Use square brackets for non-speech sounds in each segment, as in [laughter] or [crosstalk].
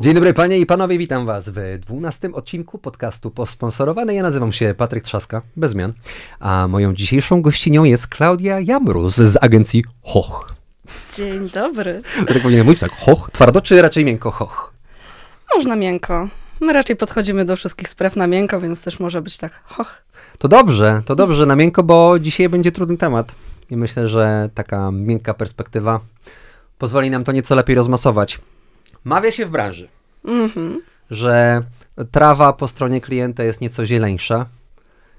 Dzień dobry panie i panowie, witam was w 12 odcinku podcastu posponsorowany. Ja nazywam się Patryk Trzaska, bez zmian, a moją dzisiejszą gościnią jest Klaudia Jamrus z agencji Hoch. Dzień dobry. tak powinienem mówić, tak, Hoch, twardo czy raczej miękko Hoch? Można miękko. My raczej podchodzimy do wszystkich spraw na miękko, więc też może być tak hoch. To dobrze, to dobrze na miękko, bo dzisiaj będzie trudny temat. I myślę, że taka miękka perspektywa pozwoli nam to nieco lepiej rozmasować. Mawia się w branży, mhm. że trawa po stronie klienta jest nieco zieleńsza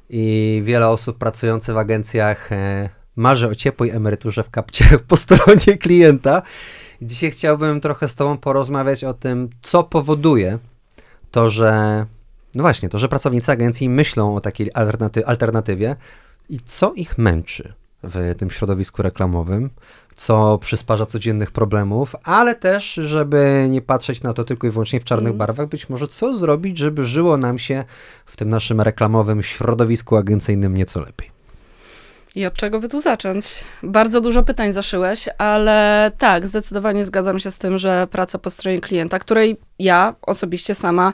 i wiele osób pracujących w agencjach e, marzy o ciepłej emeryturze w kapcie [laughs] po stronie klienta. Dzisiaj chciałbym trochę z Tobą porozmawiać o tym, co powoduje to, że no właśnie, to, że pracownicy agencji myślą o takiej alternaty- alternatywie i co ich męczy w tym środowisku reklamowym, co przysparza codziennych problemów, ale też, żeby nie patrzeć na to tylko i wyłącznie w czarnych mm. barwach, być może co zrobić, żeby żyło nam się w tym naszym reklamowym środowisku agencyjnym nieco lepiej. I od czego by tu zacząć? Bardzo dużo pytań zaszyłeś, ale tak, zdecydowanie zgadzam się z tym, że praca po stronie klienta, której ja osobiście sama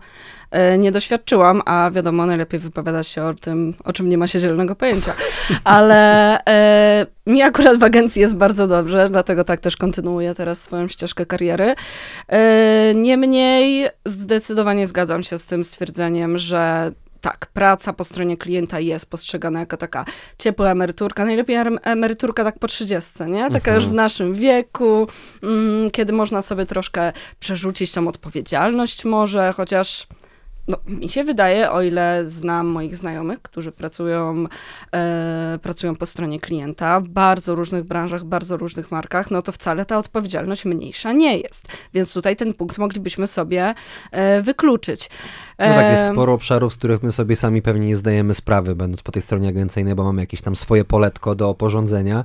E, nie doświadczyłam, a wiadomo, najlepiej wypowiada się o tym, o czym nie ma się zielonego pojęcia. [laughs] Ale e, mi akurat w agencji jest bardzo dobrze, dlatego tak też kontynuuję teraz swoją ścieżkę kariery. E, Niemniej zdecydowanie zgadzam się z tym stwierdzeniem, że tak, praca po stronie klienta jest postrzegana jako taka ciepła emeryturka, najlepiej emeryturka tak po 30, nie? Taka mhm. już w naszym wieku, mm, kiedy można sobie troszkę przerzucić tą odpowiedzialność może, chociaż no, mi się wydaje, o ile znam moich znajomych, którzy pracują, e, pracują po stronie klienta, w bardzo różnych branżach, bardzo różnych markach, no to wcale ta odpowiedzialność mniejsza nie jest. Więc tutaj ten punkt moglibyśmy sobie e, wykluczyć. E, no tak, jest e, sporo obszarów, z których my sobie sami pewnie nie zdajemy sprawy, będąc po tej stronie agencyjnej, bo mamy jakieś tam swoje poletko do porządzenia.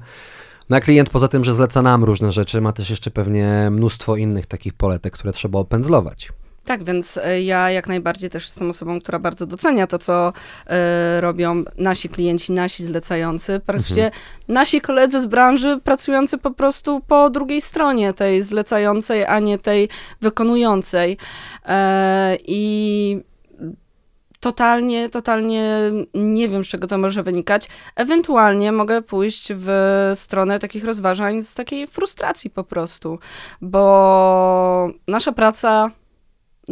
Na no klient poza tym, że zleca nam różne rzeczy, ma też jeszcze pewnie mnóstwo innych takich poletek, które trzeba opędzlować. Tak, więc e, ja jak najbardziej też jestem osobą, która bardzo docenia to, co y, robią nasi klienci, nasi zlecający, praktycznie mhm. nasi koledzy z branży pracujący po prostu po drugiej stronie tej zlecającej, a nie tej wykonującej. E, I totalnie, totalnie nie wiem, z czego to może wynikać. Ewentualnie mogę pójść w stronę takich rozważań z takiej frustracji po prostu, bo nasza praca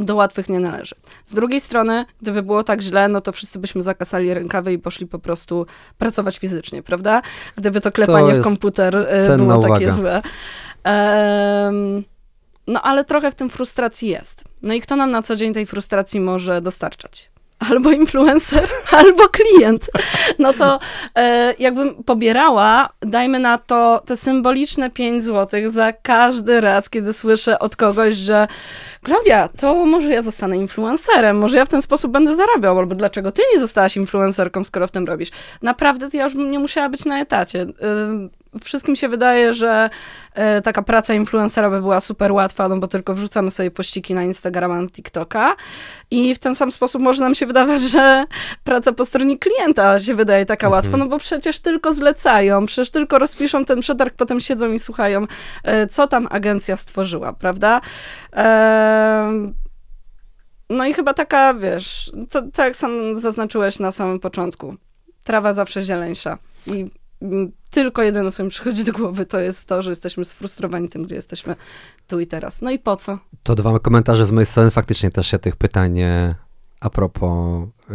do łatwych nie należy. Z drugiej strony, gdyby było tak źle, no to wszyscy byśmy zakasali rękawy i poszli po prostu pracować fizycznie, prawda? Gdyby to klepanie to w komputer e, było takie złe. Um, no ale trochę w tym frustracji jest. No i kto nam na co dzień tej frustracji może dostarczać? albo influencer, [laughs] albo klient. No to e, jakbym pobierała, dajmy na to te symboliczne 5 zł za każdy raz, kiedy słyszę od kogoś, że Klaudia, to może ja zostanę influencerem, może ja w ten sposób będę zarabiał, albo dlaczego ty nie zostałaś influencerką, skoro w tym robisz? Naprawdę, to ja już nie musiała być na etacie wszystkim się wydaje, że e, taka praca influencera by była super łatwa, no bo tylko wrzucamy sobie pościgi na Instagrama, na TikToka i w ten sam sposób może nam się wydawać, że praca po stronie klienta się wydaje taka mhm. łatwa, no bo przecież tylko zlecają, przecież tylko rozpiszą ten przetarg, potem siedzą i słuchają, e, co tam agencja stworzyła, prawda? Ehm, no i chyba taka, wiesz, tak jak sam zaznaczyłeś na samym początku, trawa zawsze zieleńsza i tylko jedyne, co mi przychodzi do głowy, to jest to, że jesteśmy sfrustrowani tym, gdzie jesteśmy tu i teraz. No i po co? To dwa komentarze z mojej strony. Faktycznie też się tych pytań e, a propos, e,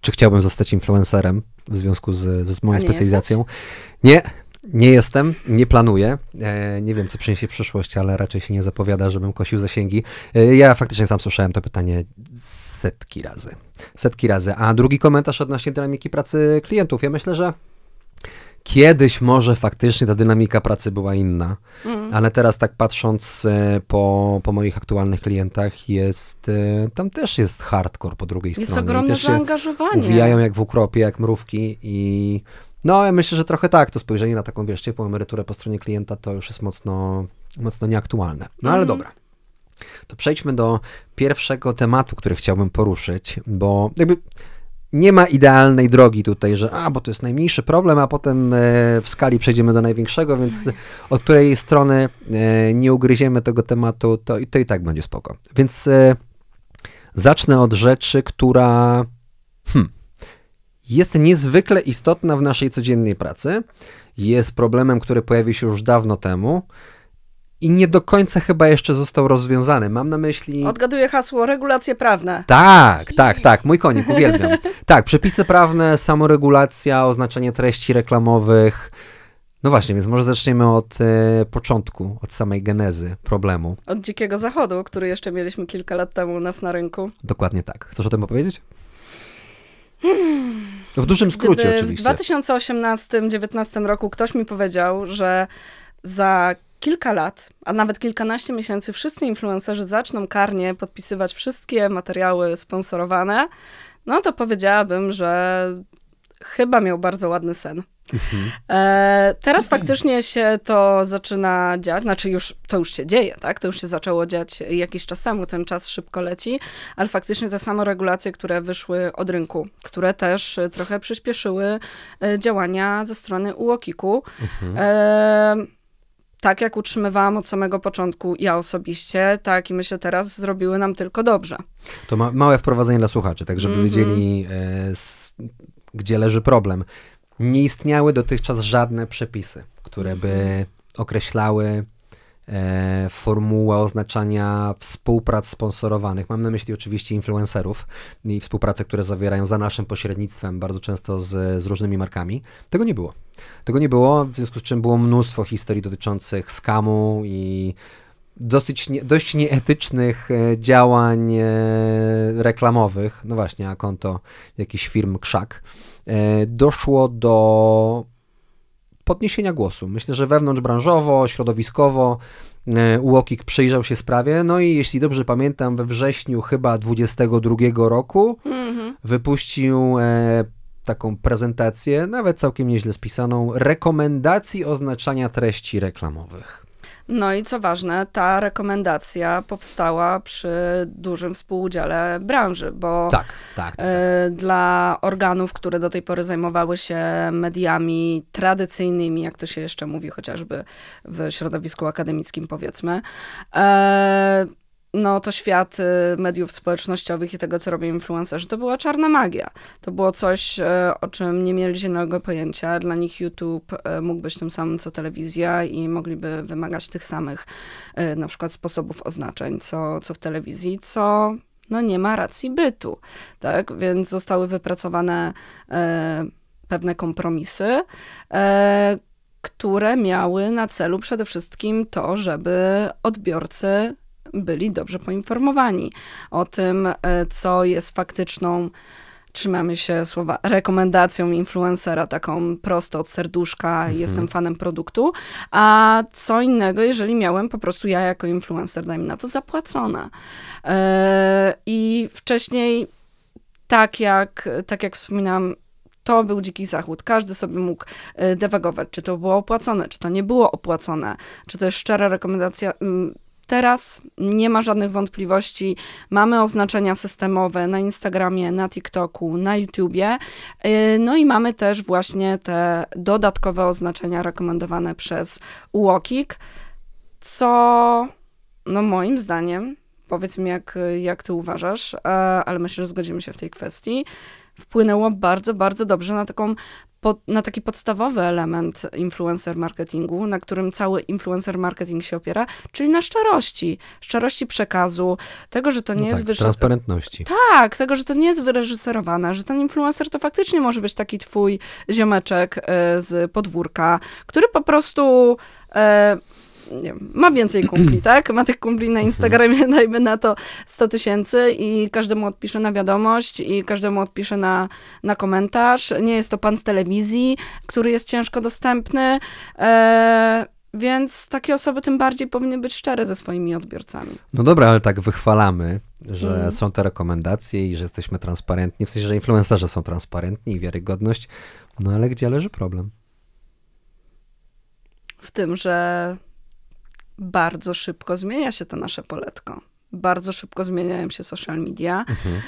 czy chciałbym zostać influencerem w związku z, z moją specjalizacją. Nie, nie jestem, nie planuję. E, nie wiem, co przyniesie przyszłość, ale raczej się nie zapowiada, żebym kosił zasięgi. ja faktycznie sam słyszałem to pytanie setki razy. Setki razy. A drugi komentarz odnośnie dynamiki pracy klientów. Ja myślę, że Kiedyś może faktycznie ta dynamika pracy była inna, mm. ale teraz tak patrząc e, po, po moich aktualnych klientach, jest, e, tam też jest hardcore po drugiej jest stronie. Jest ogromne też zaangażowanie. Uwijają jak w ukropie, jak mrówki i no ja myślę, że trochę tak, to spojrzenie na taką, wiesz, ciepłą emeryturę po stronie klienta to już jest mocno, mocno nieaktualne. No ale mm. dobra. To przejdźmy do pierwszego tematu, który chciałbym poruszyć, bo jakby nie ma idealnej drogi tutaj, że a, bo to jest najmniejszy problem, a potem e, w skali przejdziemy do największego, więc od której strony e, nie ugryziemy tego tematu, to, to i tak będzie spoko. Więc e, zacznę od rzeczy, która hmm, jest niezwykle istotna w naszej codziennej pracy, jest problemem, który pojawił się już dawno temu, i nie do końca chyba jeszcze został rozwiązany. Mam na myśli. Odgaduję hasło regulacje prawne. Tak, tak, tak. Mój konik, uwielbiam. [laughs] tak, przepisy prawne, samoregulacja, oznaczenie treści reklamowych. No właśnie, więc może zaczniemy od e, początku, od samej genezy problemu. Od Dzikiego Zachodu, który jeszcze mieliśmy kilka lat temu u nas na rynku. Dokładnie tak. Chcesz o tym opowiedzieć? W dużym skrócie, Gdyby oczywiście. W 2018-2019 roku ktoś mi powiedział, że za kilka lat, a nawet kilkanaście miesięcy, wszyscy influencerzy zaczną karnie podpisywać wszystkie materiały sponsorowane, no to powiedziałabym, że chyba miał bardzo ładny sen. Mhm. E, teraz mhm. faktycznie się to zaczyna dziać, znaczy już to już się dzieje, tak? To już się zaczęło dziać jakiś czas temu, ten czas szybko leci, ale faktycznie te same regulacje, które wyszły od rynku, które też trochę przyspieszyły e, działania ze strony uokik mhm. E, tak jak utrzymywałam od samego początku ja osobiście, tak i myślę teraz, zrobiły nam tylko dobrze. To ma małe wprowadzenie dla słuchaczy, tak żeby mm -hmm. wiedzieli, e, s, gdzie leży problem. Nie istniały dotychczas żadne przepisy, które by określały E, formuła oznaczania współprac sponsorowanych. Mam na myśli oczywiście influencerów i współpracę, które zawierają za naszym pośrednictwem bardzo często z, z różnymi markami. Tego nie było. Tego nie było, w związku z czym było mnóstwo historii dotyczących skamu i dosyć nie, dość nieetycznych e, działań e, reklamowych, no właśnie, a konto jakiś firm Krzak, doszło do podniesienia głosu. Myślę, że wewnątrzbranżowo, środowiskowo e, UOKiK przyjrzał się sprawie, no i jeśli dobrze pamiętam, we wrześniu chyba 22 roku mm-hmm. wypuścił e, taką prezentację, nawet całkiem nieźle spisaną, rekomendacji oznaczania treści reklamowych. No i co ważne, ta rekomendacja powstała przy dużym współudziale branży, bo tak, tak, tak, tak. E, dla organów, które do tej pory zajmowały się mediami tradycyjnymi, jak to się jeszcze mówi, chociażby w środowisku akademickim, powiedzmy, e, no to świat y, mediów społecznościowych i tego, co robią influencerzy, to była czarna magia. To było coś, e, o czym nie mieli zielonego pojęcia. Dla nich YouTube e, mógł być tym samym, co telewizja i mogliby wymagać tych samych e, na przykład sposobów oznaczeń, co, co w telewizji, co no nie ma racji bytu, tak? Więc zostały wypracowane e, pewne kompromisy, e, które miały na celu przede wszystkim to, żeby odbiorcy byli dobrze poinformowani o tym, e, co jest faktyczną trzymamy się słowa rekomendacją influencera, taką prosto od serduszka, mhm. jestem fanem produktu, a co innego, jeżeli miałem po prostu ja jako influencer, mi na to, zapłacone Yy, I wcześniej, tak jak, tak jak wspominałam, to był dziki zachód. Każdy sobie mógł e, dewagować, czy to było opłacone, czy to nie było opłacone, czy to jest szczera rekomendacja, mm, Teraz nie ma żadnych wątpliwości. Mamy oznaczenia systemowe na Instagramie, na TikToku, na YouTubie. Y, no i mamy też właśnie te dodatkowe oznaczenia rekomendowane przez Walkik, co no moim zdaniem, powiedz mi jak, jak ty uważasz, e, ale myślę, że zgodzimy się w tej kwestii, wpłynęło bardzo, bardzo dobrze na taką na taki podstawowy element influencer marketingu, na którym cały influencer marketing się opiera, czyli na szczerości, szczerości przekazu, tego, że to nie no jest tak, wyż... transparentności. Tak, tego, że to nie jest wyreżyserowane, że ten influencer to faktycznie może być taki twój ziomeczek y, z podwórka, który po prostu e, wiem, ma więcej kumpli, [clears throat] tak? Ma tych kumpli na mhm. Instagramie, [laughs] dajmy na to 100 tysięcy i każdemu odpisze na wiadomość i każdemu odpisze na, na komentarz. Nie jest to pan z telewizji, który jest ciężko dostępny. E więc takie osoby tym bardziej powinny być szczere ze swoimi odbiorcami. No dobra, ale tak wychwalamy, że mm. są te rekomendacje i że jesteśmy transparentni, w sensie, że influencerzy są transparentni i wiarygodność. No ale gdzie leży problem? W tym, że bardzo szybko zmienia się to nasze poletko. Bardzo szybko zmieniają się social media. Mhm.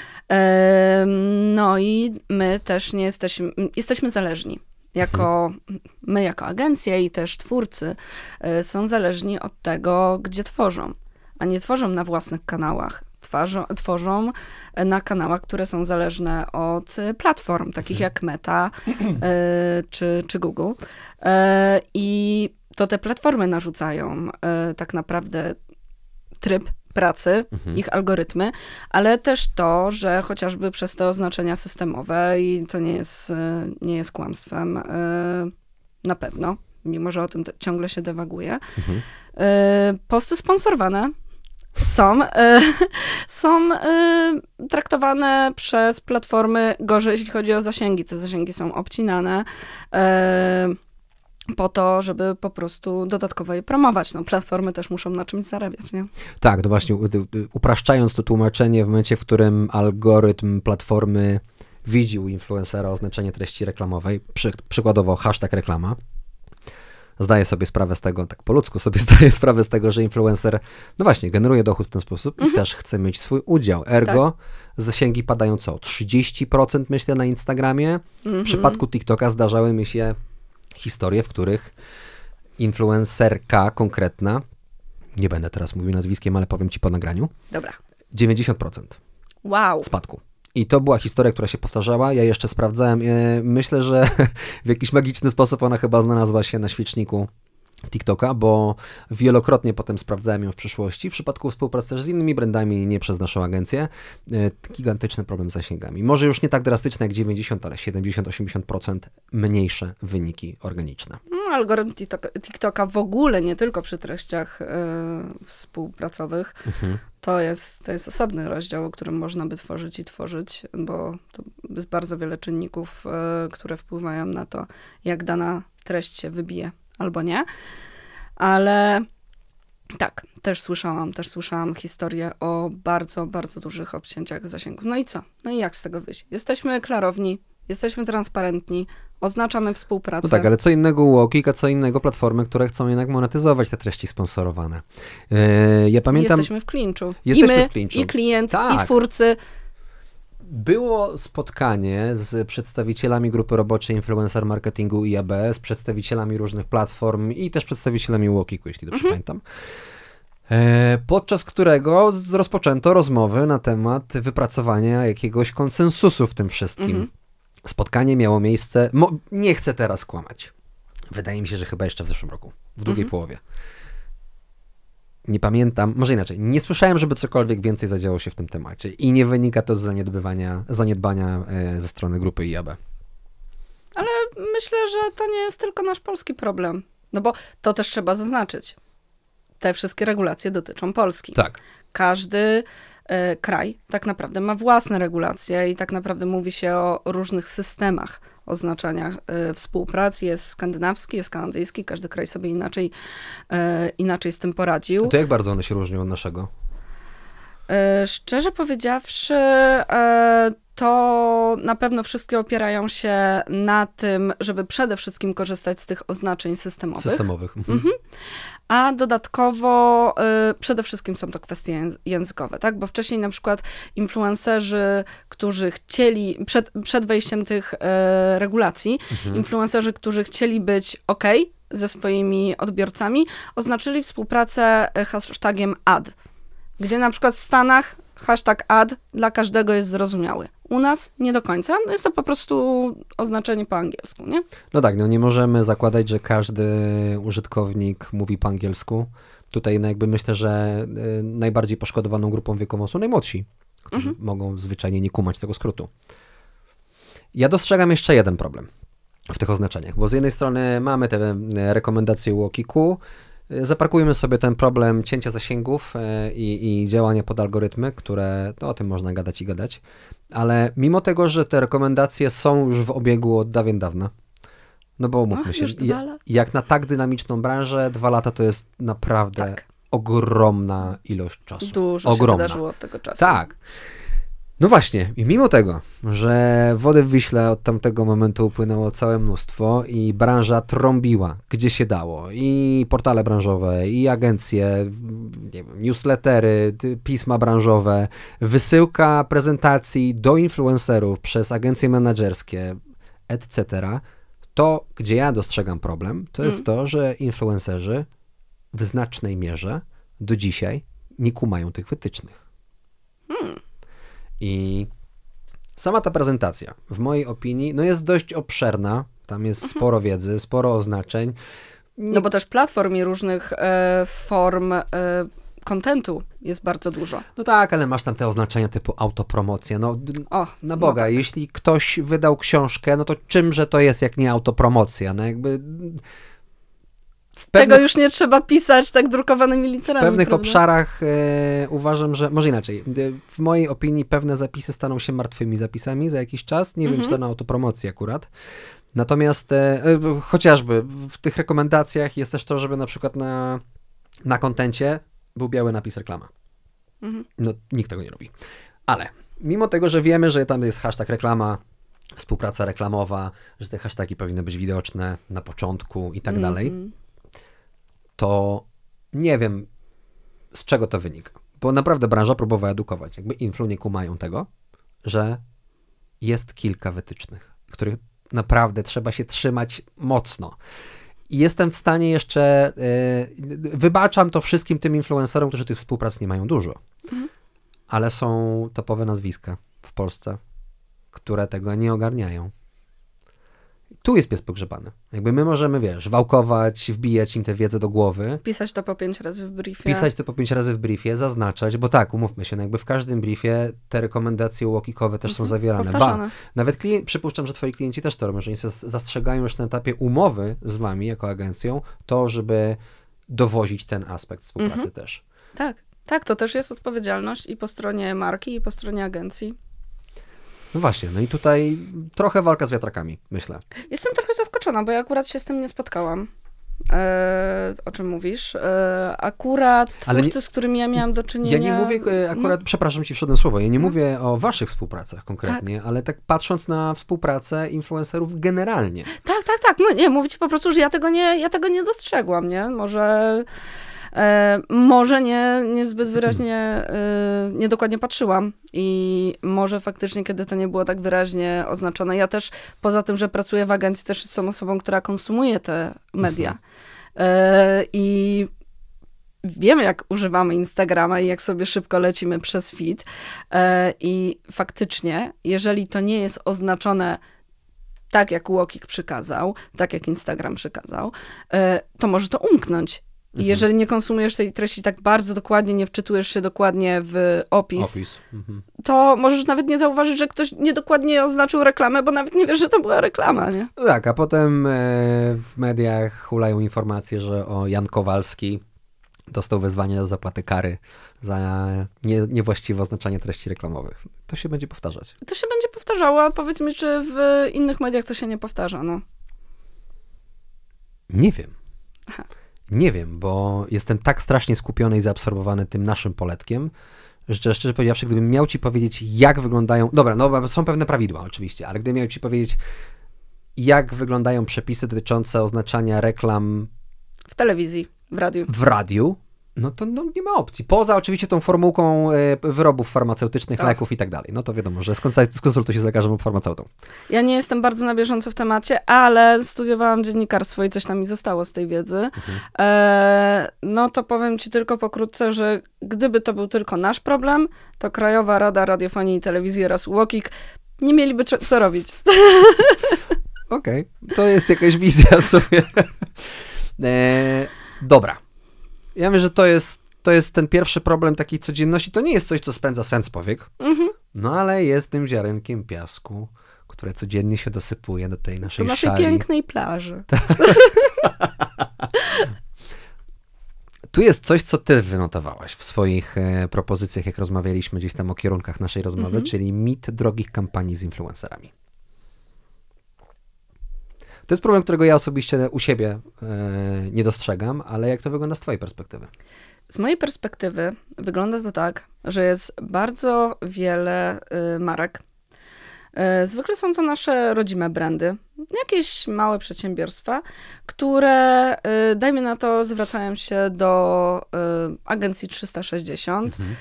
No i my też nie jesteśmy, jesteśmy zależni jako mhm. my, jako agencje i też twórcy, e, są zależni od tego, gdzie tworzą, a nie tworzą na własnych kanałach. Tworzą, tworzą e, na kanałach, które są zależne od e, platform, takich mhm. jak Meta czy, czy Google. I to te platformy narzucają e, tak naprawdę tryb pracy, mhm. ich algorytmy, ale też to, że chociażby przez te oznaczenia systemowe i to nie jest, e, nie jest kłamstwem e, na pewno, mimo że o tym ciągle się dewaguje, mhm. posty sponsorowane są, [laughs] są traktowane przez platformy gorzej, jeśli chodzi o zasięgi. Te zasięgi są obcinane. Y, po to, żeby po prostu dodatkowo je promować. No, platformy też muszą na czymś zarabiać, nie? Tak, no właśnie, upraszczając to tłumaczenie, w momencie, w którym algorytm platformy widzi u influencera oznaczenie treści reklamowej, przy, przykładowo hashtag reklama, zdaje sobie sprawę z tego, tak po ludzku sobie [laughs] zdaje sprawę z tego, że influencer, no właśnie, generuje dochód w ten sposób mhm. i też chce mieć swój udział. Ergo, tak. zasięgi padają co? 30% myślę na Instagramie. Mhm. W przypadku TikToka zdarzały mi się historie, w których influencerka konkretna, nie będę teraz mówił nazwiskiem, ale powiem ci po nagraniu. Dobra. 90% wow. spadku. I to była historia, która się powtarzała. Ja jeszcze sprawdzałem. E, myślę, że [laughs] w jakiś magiczny sposób ona chyba znalazła się na świeczniku TikToka, bo wielokrotnie potem sprawdzałem ją w przyszłości. W przypadku współpracy też z innymi brandami, nie przez naszą agencję, e, gigantyczny problem z zasięgami. Może już nie tak drastyczne jak 90, ale 70-80% mniejsze wyniki organiczne. No, algorytm TikToka w ogóle, nie tylko przy treściach yy, współpracowych, mhm. to, jest, to jest osobny rozdział, o którym można by tworzyć i tworzyć, bo to jest bardzo wiele czynników, yy, które wpływają na to, jak dana treść się wybije albo nie. Ale tak, też słyszałam, też słyszałam historię o bardzo, bardzo dużych obcięciach zasięgu. No i co? No i jak z tego wyjść? Jesteśmy klarowni, jesteśmy transparentni, oznaczamy współpracę. No tak, ale co innego UOKiK, a co innego platformy, które chcą jednak monetyzować te treści sponsorowane. Yy, ja pamiętam... Jesteśmy w klinczu. Jesteśmy I my, w klinczu. i klient, tak. i twórcy, było spotkanie z przedstawicielami grupy roboczej Influencer Marketingu IAB, z przedstawicielami różnych platform i też przedstawicielami Walkiku, jeśli dobrze mhm. pamiętam e, podczas którego rozpoczęto rozmowy na temat wypracowania jakiegoś konsensusu w tym wszystkim. Mhm. Spotkanie miało miejsce, nie chcę teraz kłamać. Wydaje mi się, że chyba jeszcze w zeszłym roku, w drugiej mhm. połowie nie pamiętam, może inaczej, nie słyszałem, żeby cokolwiek więcej zadziało się w tym temacie i nie wynika to z zaniedbywania, zaniedbania e, ze strony grupy IAB. Ale myślę, że to nie jest tylko nasz polski problem, no bo to też trzeba zaznaczyć. Te wszystkie regulacje dotyczą Polski. Tak. Każdy E, kraj tak naprawdę ma własne regulacje i tak naprawdę mówi się o różnych systemach oznaczania e, współpracy. Jest skandynawski, jest kanadyjski, każdy kraj sobie inaczej, e, inaczej z tym poradził. A to jak bardzo one się różnią od naszego? E, szczerze powiedziawszy, e, to na pewno wszystkie opierają się na tym, żeby przede wszystkim korzystać z tych oznaczeń systemowych. Systemowych. Mhm. mhm. A dodatkowo e, przede wszystkim są to kwestie językowe, tak? Bo wcześniej na przykład influencerzy, którzy chcieli, przed, przed wejściem tych regulacji, mhm. influencerzy, którzy chcieli być ok ze swoimi odbiorcami, oznaczyli współpracę hashtagiem ad gdzie na przykład w Stanach hashtag ad dla każdego jest zrozumiały. U nas nie do końca, no jest to po prostu oznaczenie po angielsku, nie? No tak, no nie możemy zakładać, że każdy użytkownik mówi po angielsku. Tutaj no jakby myślę, że y, najbardziej poszkodowaną grupą wiekową są najmłodsi, którzy mhm. mogą zwyczajnie nie kumać tego skrótu. Ja dostrzegam jeszcze jeden problem w tych oznaczeniach, bo z jednej strony mamy te y, rekomendacje Łokiku, E, zaparkujmy sobie ten problem cięcia zasięgów e, i, i działania pod algorytmy, które to o tym można gadać i gadać, ale mimo tego, że te rekomendacje są już w obiegu od dawien dawna, no bo umówmy Ach, się, jak na tak dynamiczną branżę, dwa lata to jest naprawdę tak. ogromna ilość czasu. Dużo ogromna. się wydarzyło od tego czasu. Tak. No właśnie, i mimo tego, że wody w Wiśle od tamtego momentu upłynęło całe mnóstwo i branża trąbiła, gdzie się dało, i portale branżowe, i agencje, wiem, newslettery, pisma branżowe, wysyłka prezentacji do influencerów przez agencje menedżerskie, etc., to, gdzie ja dostrzegam problem, to mm. jest to, że influencerzy w znacznej mierze do dzisiaj nie kumają tych wytycznych. Hmm. I sama ta prezentacja, w mojej opinii, no jest dość obszerna. Tam jest mhm. sporo wiedzy, sporo oznaczeń. Nie... No bo też platform i różnych e, form e, kontentu jest bardzo dużo. No tak, ale masz tam te oznaczenia typu autopromocja. No na no Boga, no tak. jeśli ktoś wydał książkę, no to czymże to jest jak nie autopromocja? No jakby pewnych, tego już nie trzeba pisać tak drukowanymi literami. W pewnych prawda? obszarach e, uważam, że może inaczej. E, w mojej opinii pewne zapisy staną się martwymi zapisami za jakiś czas. Nie mhm. wiem, czy mhm. to na autopromocji akurat. Natomiast e, e, chociażby w tych rekomendacjach jest też to, żeby na przykład na, na kontencie był biały napis reklama. Mhm. No, nikt tego nie robi. Ale mimo tego, że wiemy, że tam jest hashtag reklama, współpraca reklamowa, że te hashtagi powinny być widoczne na początku i tak dalej. Mhm to nie wiem, z czego to wynika. Bo naprawdę branża próbowała edukować. Jakby influ nie kumają tego, że jest kilka wytycznych, których naprawdę trzeba się trzymać mocno. I jestem w stanie jeszcze, yy, wybaczam to wszystkim tym influencerom, którzy tych współprac nie mają dużo, mhm. ale są topowe nazwiska w Polsce, które tego nie ogarniają tu jest pies pogrzebany. Jakby my możemy, wiesz, wałkować, wbijać im tę wiedzę do głowy. Pisać to po pięć razy w briefie. Pisać to po pięć razy w briefie, zaznaczać, bo tak, umówmy się, no jakby w każdym briefie te rekomendacje kowe też mhm. są zawierane. Ba, nawet przypuszczam, że twoi klienci też to robią, że oni zastrzegają już na etapie umowy z wami, jako agencją, to, żeby dowozić ten aspekt współpracy mhm. też. Tak, tak, to też jest odpowiedzialność i po stronie marki, i po stronie agencji. No właśnie, no i tutaj trochę walka z wiatrakami, myślę. Jestem trochę zaskoczona, bo ja akurat się z tym nie spotkałam. E, o czym mówisz. E, akurat twórcy, nie, z którymi ja miałam do czynienia... Ja nie mówię e, mhm. akurat, no. przepraszam ci, wszedłem słowo, ja nie no. mówię o waszych współpracach konkretnie, tak. ale tak patrząc na współpracę influencerów generalnie. Tak, tak, tak. nie, mówię ci po prostu, że ja tego nie, ja tego nie dostrzegłam, nie? Może... E, może nie, niezbyt wyraźnie, e, niedokładnie patrzyłam i może faktycznie, kiedy to nie było tak wyraźnie oznaczone. Ja też, poza tym, że pracuję w agencji, też jestem osobą, która konsumuje te media. E, I wiemy, jak używamy Instagrama i jak sobie szybko lecimy przez feed. I faktycznie, jeżeli to nie jest oznaczone tak, jak Łokik przykazał, tak jak Instagram przykazał, to może to umknąć. I mhm. Jeżeli nie konsumujesz tej treści tak bardzo dokładnie, nie wczytujesz się dokładnie w opis, opis. Mhm. to możesz nawet nie zauważyć, że ktoś niedokładnie oznaczył reklamę, bo nawet nie wiesz, że to była reklama, nie? No tak, a potem e, w mediach hulają informacje, że o Jan Kowalski dostał wezwanie do zapłaty kary za nie, niewłaściwe oznaczanie treści reklamowych. To się będzie powtarzać. To się będzie powtarzało, a powiedz mi, czy w innych mediach to się nie powtarza, no? Nie wiem. Aha. Nie wiem, bo jestem tak strasznie skupiony i zaabsorbowany tym naszym poletkiem, że szczerze powiedziawszy, gdybym miał ci powiedzieć, jak wyglądają. Dobra, no są pewne prawidła oczywiście, ale gdybym miał ci powiedzieć, jak wyglądają przepisy dotyczące oznaczania reklam. W telewizji, w radiu. W radiu, no to no, nie ma opcji. Poza oczywiście tą formułką e, wyrobów farmaceutycznych, tak. leków i tak dalej. No to wiadomo, że skonsultuj się z lekarzem lub farmaceutą. Ja nie jestem bardzo na bieżąco w temacie, ale studiowałam dziennikarstwo i coś tam mi zostało z tej wiedzy. Mhm. E, no to powiem ci tylko pokrótce, że gdyby to był tylko nasz problem, to Krajowa Rada Radiofonii i Telewizji oraz UOKiK nie mieliby co robić. [laughs] Okej, okay. to jest jakaś wizja w sobie. [laughs] E, dobra ja wiem, że to jest, to jest ten pierwszy problem takiej codzienności. To nie jest coś, co spędza sens powiek, mhm. no ale jest tym ziarenkiem piasku, które codziennie się dosypuje do tej naszej do naszej szali. pięknej plaży. [laughs] Tu jest coś, co ty wynotowałaś w swoich e, propozycjach, jak rozmawialiśmy gdzieś tam o kierunkach naszej rozmowy, mhm. czyli mit drogich kampanii z influencerami. To jest problem, którego ja osobiście u siebie e, nie dostrzegam, ale jak to wygląda z Twojej perspektywy? Z mojej perspektywy wygląda to tak, że jest bardzo wiele y, marek. Y, zwykle są to nasze rodzime brandy, jakieś małe przedsiębiorstwa, które, y, dajmy na to, zwracają się do y, agencji 360 mhm.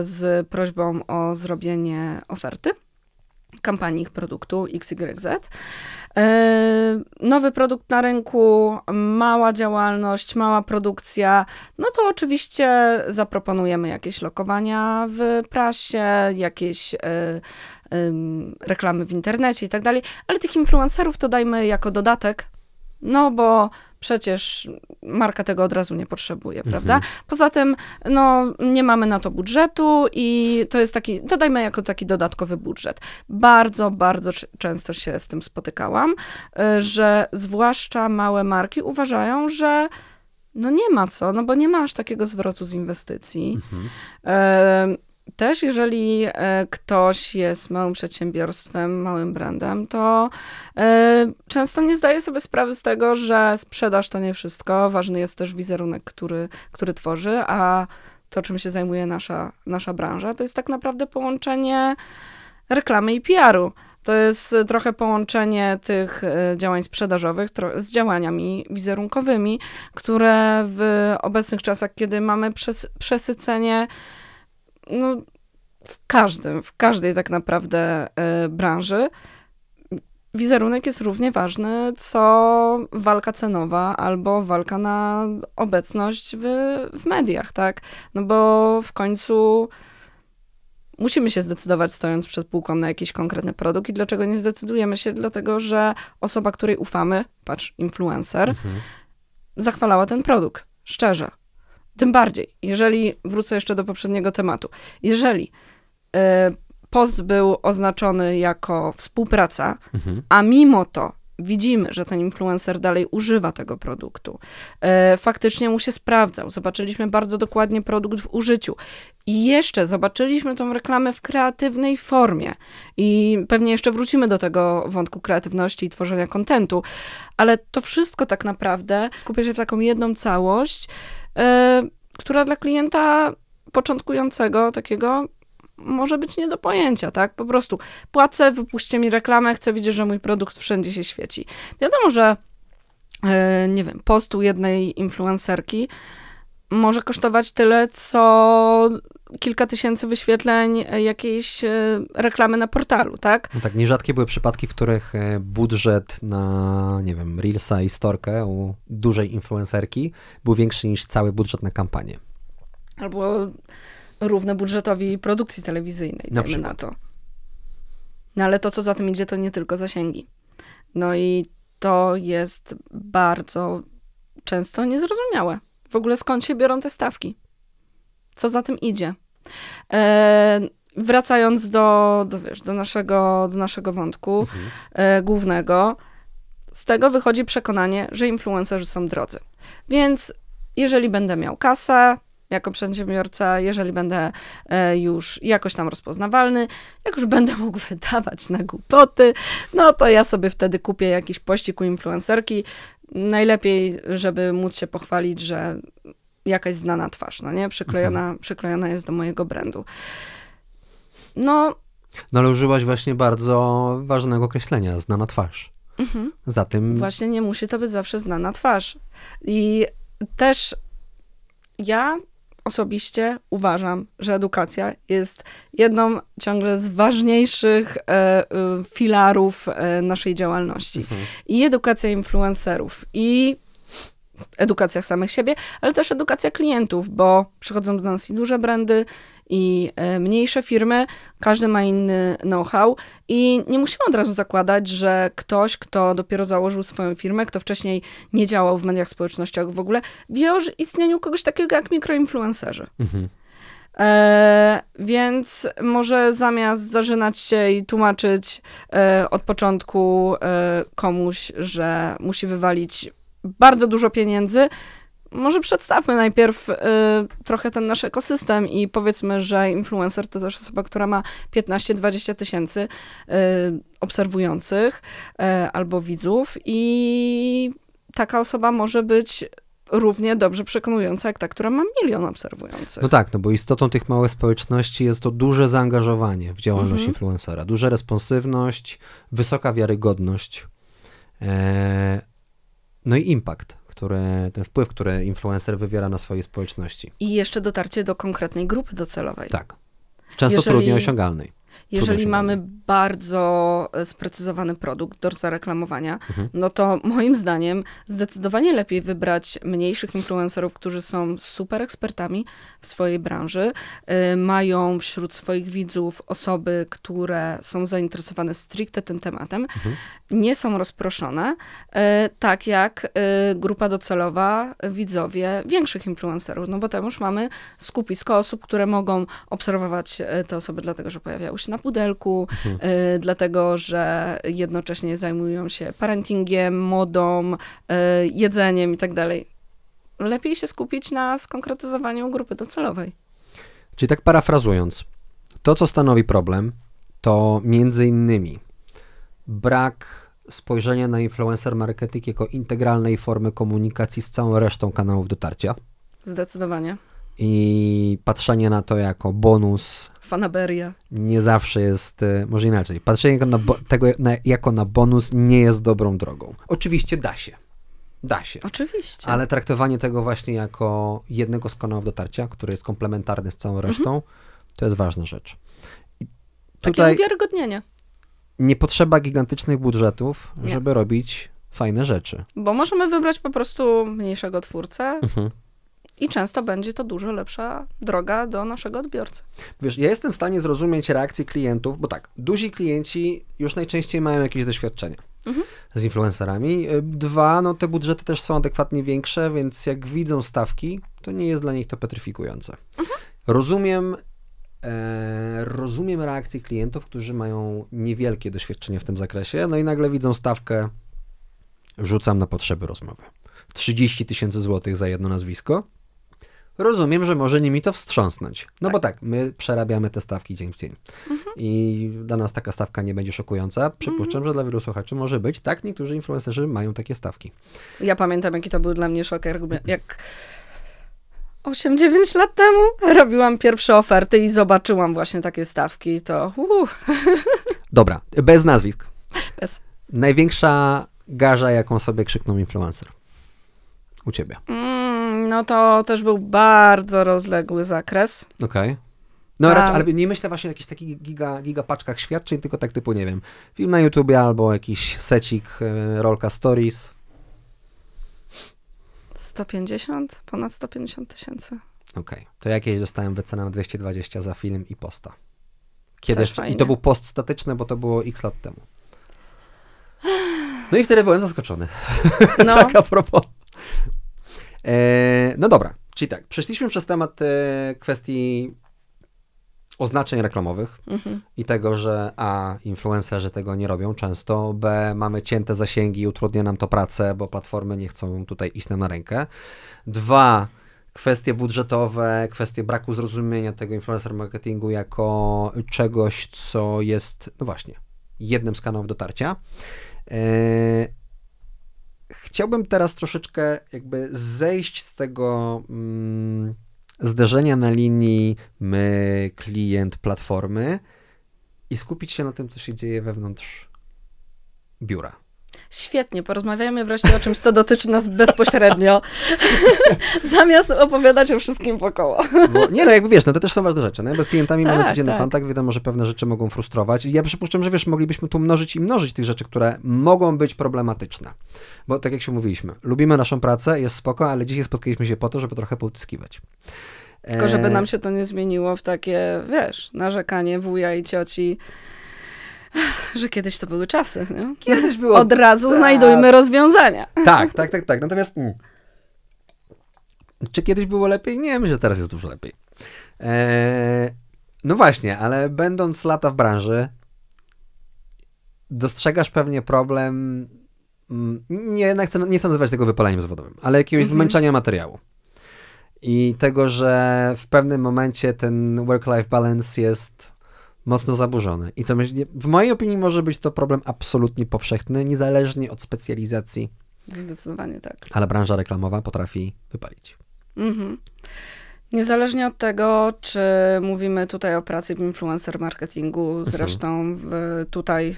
Y, z prośbą o zrobienie oferty kampanii ich produktu XYZ. E, nowy produkt na rynku, mała działalność, mała produkcja, no to oczywiście zaproponujemy jakieś lokowania w prasie, jakieś e, reklamy w internecie i tak dalej, ale tych influencerów to dajmy jako dodatek, no bo Przecież marka tego od razu nie potrzebuje, mhm. prawda? Mhm. Poza tym, no, nie mamy na to budżetu i to jest taki, dodajmy jako taki dodatkowy budżet. Bardzo, bardzo często się z tym spotykałam, y, że zwłaszcza małe marki uważają, że no nie ma co, no bo nie masz takiego zwrotu z inwestycji. Mhm też jeżeli e, ktoś jest małym przedsiębiorstwem, małym brandem, to e, często nie zdaje sobie sprawy z tego, że sprzedaż to nie wszystko. Ważny jest też wizerunek, który, który tworzy, a to, czym się zajmuje nasza, nasza branża, to jest tak naprawdę połączenie reklamy i PR-u. To jest e, trochę połączenie tych działań sprzedażowych z działaniami wizerunkowymi, które w obecnych czasach, kiedy mamy przesycenie no, w każdym, w każdej tak naprawdę y, branży wizerunek jest równie ważny, co walka cenowa albo walka na obecność w, w mediach, tak? No bo w końcu musimy się zdecydować, stojąc przed półką na jakiś konkretny produkt. I dlaczego nie zdecydujemy się? Dlatego, że osoba, której ufamy, patrz, influencer, mhm. zachwalała ten produkt. Szczerze, tym bardziej, jeżeli wrócę jeszcze do poprzedniego tematu, jeżeli y, post był oznaczony jako współpraca, mhm. a mimo to widzimy, że ten influencer dalej używa tego produktu, y, faktycznie mu się sprawdzał, zobaczyliśmy bardzo dokładnie produkt w użyciu i jeszcze zobaczyliśmy tą reklamę w kreatywnej formie i pewnie jeszcze wrócimy do tego wątku kreatywności i tworzenia kontentu, ale to wszystko tak naprawdę skupia się w taką jedną całość, E, która dla klienta początkującego takiego może być nie do pojęcia, tak? Po prostu płacę, wypuśćcie mi reklamę, chcę widzieć, że mój produkt wszędzie się świeci. Wiadomo, że e, nie wiem, postu jednej influencerki może kosztować tyle, co kilka tysięcy wyświetleń e, jakiejś e, reklamy na portalu, tak? No tak, nierzadkie były przypadki, w których e, budżet na, nie wiem, Reelsa i Storkę u dużej influencerki był większy niż cały budżet na kampanię. Albo równe budżetowi produkcji telewizyjnej, na, na to. No ale to, co za tym idzie, to nie tylko zasięgi. No i to jest bardzo często niezrozumiałe. W ogóle skąd się biorą te stawki? co za tym idzie. E, wracając do, do, wiesz, do, naszego, do naszego wątku mhm. e, głównego, z tego wychodzi przekonanie, że influencerzy są drodzy. Więc jeżeli będę miał kasę, jako przedsiębiorca, jeżeli będę e, już jakoś tam rozpoznawalny, jak już będę [laughs] mógł wydawać na głupoty, no to ja sobie wtedy kupię jakiś pościg u influencerki. Najlepiej, żeby móc się pochwalić, że jakaś znana twarz, no nie? Przyklejona, mhm. przyklejona jest do mojego brandu. No... No ale użyłaś właśnie bardzo ważnego określenia, znana twarz. Mhm. tym Właśnie nie musi to być zawsze znana twarz. I też ja osobiście uważam, że edukacja jest jedną ciągle z ważniejszych e, e filarów e, naszej działalności. Mhm. I edukacja influencerów, i edukacja samych siebie, ale też edukacja klientów, bo przychodzą do nas i duże brandy, i e, mniejsze firmy, każdy ma inny know-how i nie musimy od razu zakładać, że ktoś, kto dopiero założył swoją firmę, kto wcześniej nie działał w mediach społecznościowych w ogóle, wie o istnieniu kogoś takiego jak mikroinfluencerzy. Mhm. E, więc może zamiast zażynać się i tłumaczyć e, od początku e, komuś, że musi wywalić bardzo dużo pieniędzy. Może przedstawmy najpierw y, trochę ten nasz ekosystem i powiedzmy, że influencer to też osoba, która ma 15-20 tysięcy y, obserwujących y, albo widzów, i taka osoba może być równie dobrze przekonująca, jak ta, która ma milion obserwujących. No tak, no bo istotą tych małych społeczności jest to duże zaangażowanie w działalność mhm. influencera, duża responsywność, wysoka wiarygodność. E, no i impact, który, ten wpływ, który influencer wywiera na swojej społeczności. I jeszcze dotarcie do konkretnej grupy docelowej. Tak. Często Jeżeli... trudnie osiągalnej. Jeżeli mamy mówi. bardzo e, sprecyzowany produkt do zareklamowania, mhm. no to moim zdaniem zdecydowanie lepiej wybrać mniejszych influencerów, którzy są super ekspertami w swojej branży, e, mają wśród swoich widzów osoby, które są zainteresowane stricte tym tematem, mhm. nie są rozproszone, e, tak jak grupa docelowa, widzowie większych influencerów, no bo tam już mamy skupisko osób, które mogą obserwować te osoby, dlatego że pojawiały się na na pudelku, mhm. y, dlatego że jednocześnie zajmują się parentingiem, modą, y, jedzeniem i tak dalej. Lepiej się skupić na skonkretyzowaniu grupy docelowej. Czyli tak parafrazując, to co stanowi problem, to między innymi brak spojrzenia na influencer marketing jako integralnej formy komunikacji z całą resztą kanałów dotarcia. Zdecydowanie. I patrzenie na to jako bonus, Fanaberia. Nie zawsze jest, e, może inaczej, patrzenie na tego na, jako na bonus nie jest dobrą drogą. Oczywiście da się. Da się. Oczywiście. Ale traktowanie tego właśnie jako jednego z kanałów dotarcia, który jest komplementarny z całą mhm. resztą, mhm. to jest ważna rzecz. Takie uwiarygodnienie. Nie potrzeba gigantycznych budżetów, nie. żeby robić fajne rzeczy. Bo możemy wybrać po prostu mniejszego twórcę, mhm. I często będzie to dużo lepsza droga do naszego odbiorcy. Wiesz, ja jestem w stanie zrozumieć reakcję klientów, bo tak, duzi klienci już najczęściej mają jakieś doświadczenie mhm. z influencerami. Y, dwa, no te budżety też są adekwatnie większe, więc jak widzą stawki, to nie jest dla nich to petryfikujące. Mhm. Rozumiem e, rozumiem reakcję klientów, którzy mają niewielkie doświadczenie w tym zakresie, no i nagle widzą stawkę, rzucam na potrzeby rozmowy. 30 tysięcy złotych za jedno nazwisko rozumiem, że może nimi to wstrząsnąć. No tak. bo tak, my przerabiamy te stawki dzień w dzień. Mhm. I dla nas taka stawka nie będzie szokująca. Przypuszczam, mhm. że dla wielu słuchaczy może być. Tak, niektórzy influencerzy mają takie stawki. Ja pamiętam, jaki to był dla mnie szok, jak 8-9 lat temu robiłam pierwsze oferty i zobaczyłam właśnie takie stawki, to [laughs] Dobra, bez nazwisk. Bez. Największa garza, jaką sobie krzyknął influencer? U ciebie. Mm no to też był bardzo rozległy zakres. Okej. Okay. No, raczej, ale nie myślę właśnie o jakichś takich giga, gigapaczkach świadczeń, tylko tak typu, nie wiem, film na YouTubie albo jakiś secik, e, rolka stories. 150? Ponad 150 tysięcy. Okej. Okay. To jakieś dostałem wycenę 220 za film i posta. Kiedyś I to był post statyczny, bo to było x lat temu. No i wtedy byłem zaskoczony. No. [laughs] tak a propos. E, no dobra, czyli tak, przeszliśmy przez temat e, kwestii oznaczeń reklamowych mhm. i tego, że A, influencerzy tego nie robią często, B, mamy cięte zasięgi i utrudnia nam to pracę, bo platformy nie chcą tutaj iść nam na rękę. Dwa, kwestie budżetowe, kwestie braku zrozumienia tego influencer marketingu jako czegoś, co jest, no właśnie, jednym z kanałów dotarcia. Yy, chciałbym teraz troszeczkę jakby zejść z tego mm, zderzenia na linii my, klient, platformy i skupić się na tym, co się dzieje wewnątrz biura. Świetnie, porozmawiajmy wreszcie o czymś, co dotyczy nas bezpośrednio, [laughs] zamiast opowiadać o wszystkim wokoło. Bo, nie no, jakby wiesz, no to też są ważne rzeczy, nie? bo z klientami tak, mamy codzienny tak. kontakt, wiadomo, że pewne rzeczy mogą frustrować i ja przypuszczam, że wiesz, moglibyśmy tu mnożyć i mnożyć tych rzeczy, które mogą być problematyczne, bo tak jak się mówiliśmy, lubimy naszą pracę, jest spoko, ale dzisiaj spotkaliśmy się po to, żeby trochę połtyskiwać. Tylko żeby e, nam się to nie zmieniło w takie, wiesz, narzekanie wuja i cioci, [laughs] Że kiedyś to były czasy. Nie? Kiedyś było. Od razu tak. znajdujmy rozwiązania. Tak, tak, tak, tak. Natomiast mm, czy kiedyś było lepiej? Nie, wiem, że teraz jest dużo lepiej. Eee, no właśnie, ale będąc lata w branży, dostrzegasz pewnie problem. Mm, nie, nie, chcę, nie chcę nazywać tego wypaleniem zawodowym, ale jakiegoś mhm. zmęczenia materiału. I tego, że w pewnym momencie ten work-life balance jest mocno zaburzone. I co myślę, w mojej opinii może być to problem absolutnie powszechny, niezależnie od specjalizacji. Zdecydowanie tak. Ale branża reklamowa potrafi wypalić. Mhm. Niezależnie od tego, czy mówimy tutaj o pracy w influencer marketingu, mhm. zresztą w, tutaj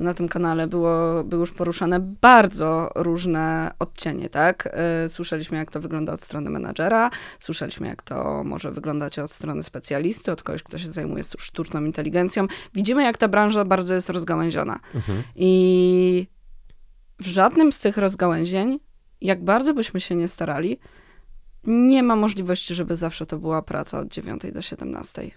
na tym kanale było, były już poruszane bardzo różne odcienie, tak? Y, słyszeliśmy, jak to wygląda od strony menadżera, słyszeliśmy, jak to może wyglądać od strony specjalisty, od kogoś, kto się zajmuje sztuczną inteligencją. Widzimy, jak ta branża bardzo jest rozgałęziona. Mhm. I w żadnym z tych rozgałęzień, jak bardzo byśmy się nie starali, nie ma możliwości, żeby zawsze to była praca od 9 do 17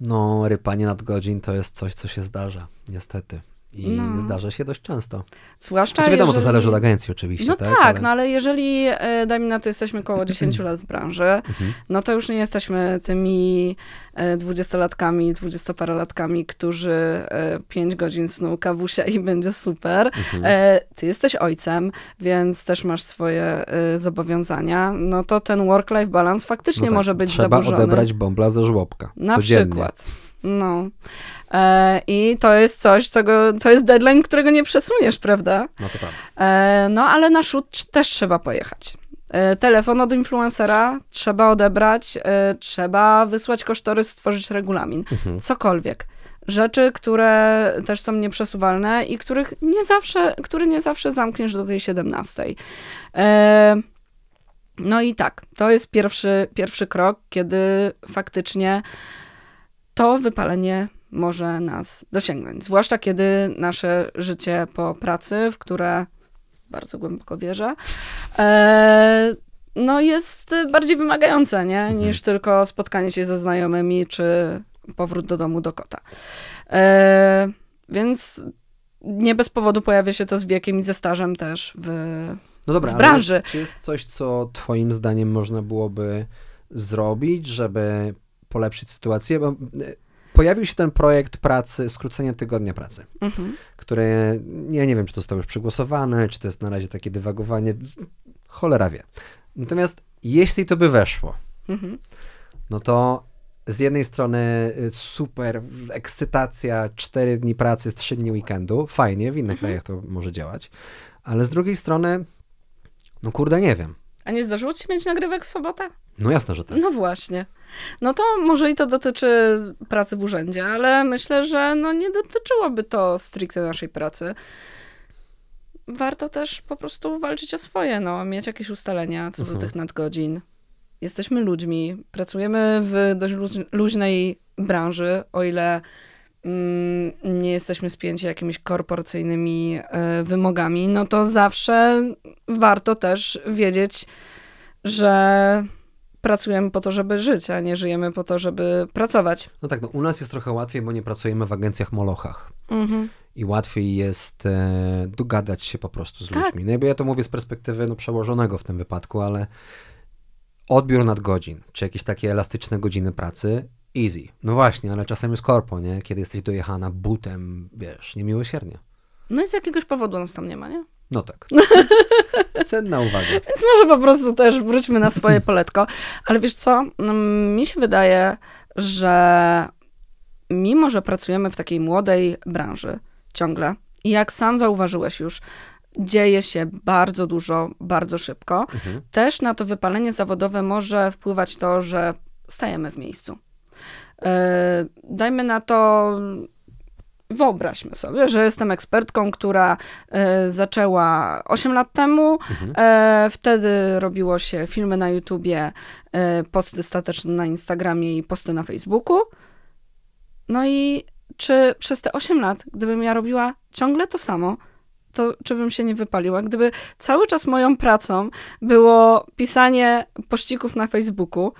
no, rypanie nadgodzin to jest coś, co się zdarza, niestety. I no. zdarza się dość często. Zwłaszcza znaczy, wiadomo, jeżeli... to zależy od agencji oczywiście. No tak, tak ale... no ale jeżeli, e, dajmy na to, jesteśmy około 10 mhm. lat w branży, mhm. no to już nie jesteśmy tymi e, dwudziestolatkami, dwudziestoparolatkami, którzy 5 e, godzin snu, kawusia i będzie super. Mhm. Ty jesteś ojcem, więc też masz swoje zobowiązania. No to ten work-life balance faktycznie no tak, może być trzeba zaburzony. Trzeba odebrać bąbla ze żłobka. Na codziennie. przykład. No. E, I to jest coś, co go, to jest deadline, którego nie przesuniesz, prawda? No to prawda. E, no ale na szut też trzeba pojechać. E, telefon od influencera trzeba odebrać, e, trzeba wysłać kosztory, stworzyć regulamin, mhm. cokolwiek. Rzeczy, które też są nieprzesuwalne i których nie zawsze, który nie zawsze zamkniesz do tej 17. E, no i tak, to jest pierwszy, pierwszy krok, kiedy faktycznie to wypalenie może nas dosięgnąć. Zwłaszcza kiedy nasze życie po pracy, w które bardzo głęboko wierzę, e, no jest bardziej wymagające, nie? Mhm. Niż tylko spotkanie się ze znajomymi, czy powrót do domu do kota. E, więc nie bez powodu pojawia się to z wiekiem i ze stażem też w, no dobra, w branży. czy jest coś, co twoim zdaniem można byłoby zrobić, żeby polepszyć sytuację, bo e, pojawił się ten projekt pracy, skrócenia tygodnia pracy, mhm. który ja nie wiem, czy to zostało już przegłosowane, czy to jest na razie takie dywagowanie, cholera wie. Natomiast jeśli to by weszło, mhm. no to z jednej strony y, super ekscytacja, 4 dni pracy z 3 dni weekendu, fajnie, w innych mhm. krajach to może działać, ale z drugiej strony, no kurde, nie wiem. A nie zdarzyło ci się mieć nagrywek w sobotę? No jasne, że tak. No właśnie. No to może i to dotyczy pracy w urzędzie, ale myślę, że no nie dotyczyłoby to stricte naszej pracy. Warto też po prostu walczyć o swoje, no, mieć jakieś ustalenia co mhm. do tych nadgodzin. Jesteśmy ludźmi, pracujemy w dość luźnej branży, o ile Mm, nie jesteśmy spięci jakimiś korporacyjnymi e, wymogami, no to zawsze warto też wiedzieć, że pracujemy po to, żeby żyć, a nie żyjemy po to, żeby pracować. No tak, no u nas jest trochę łatwiej, bo nie pracujemy w agencjach molochach. Mhm. I łatwiej jest e, dogadać się po prostu z tak. ludźmi. No bo ja to mówię z perspektywy no, przełożonego w tym wypadku, ale odbiór nadgodzin, czy jakieś takie elastyczne godziny pracy Easy. No właśnie, ale czasem jest korpo, nie? Kiedy jesteś dojechana butem, wiesz, niemiłosiernie. No i z jakiegoś powodu nas tam nie ma, nie? No tak. [laughs] Cenna uwaga. Więc może po prostu też wróćmy na swoje poletko. Ale wiesz co, mm, mi się wydaje, że mimo, że pracujemy w takiej młodej branży ciągle, i jak sam zauważyłeś już, dzieje się bardzo dużo, bardzo szybko, mhm. też na to wypalenie zawodowe może wpływać to, że stajemy w miejscu. E, dajmy na to wyobraźmy sobie, że jestem ekspertką, która e, zaczęła 8 lat temu. Mhm. E, wtedy robiło się filmy na YouTubie, posty stateczne na Instagramie i posty na Facebooku. No i czy przez te 8 lat, gdybym ja robiła ciągle to samo, to czy bym się nie wypaliła? Gdyby cały czas moją pracą było pisanie pościgów na Facebooku,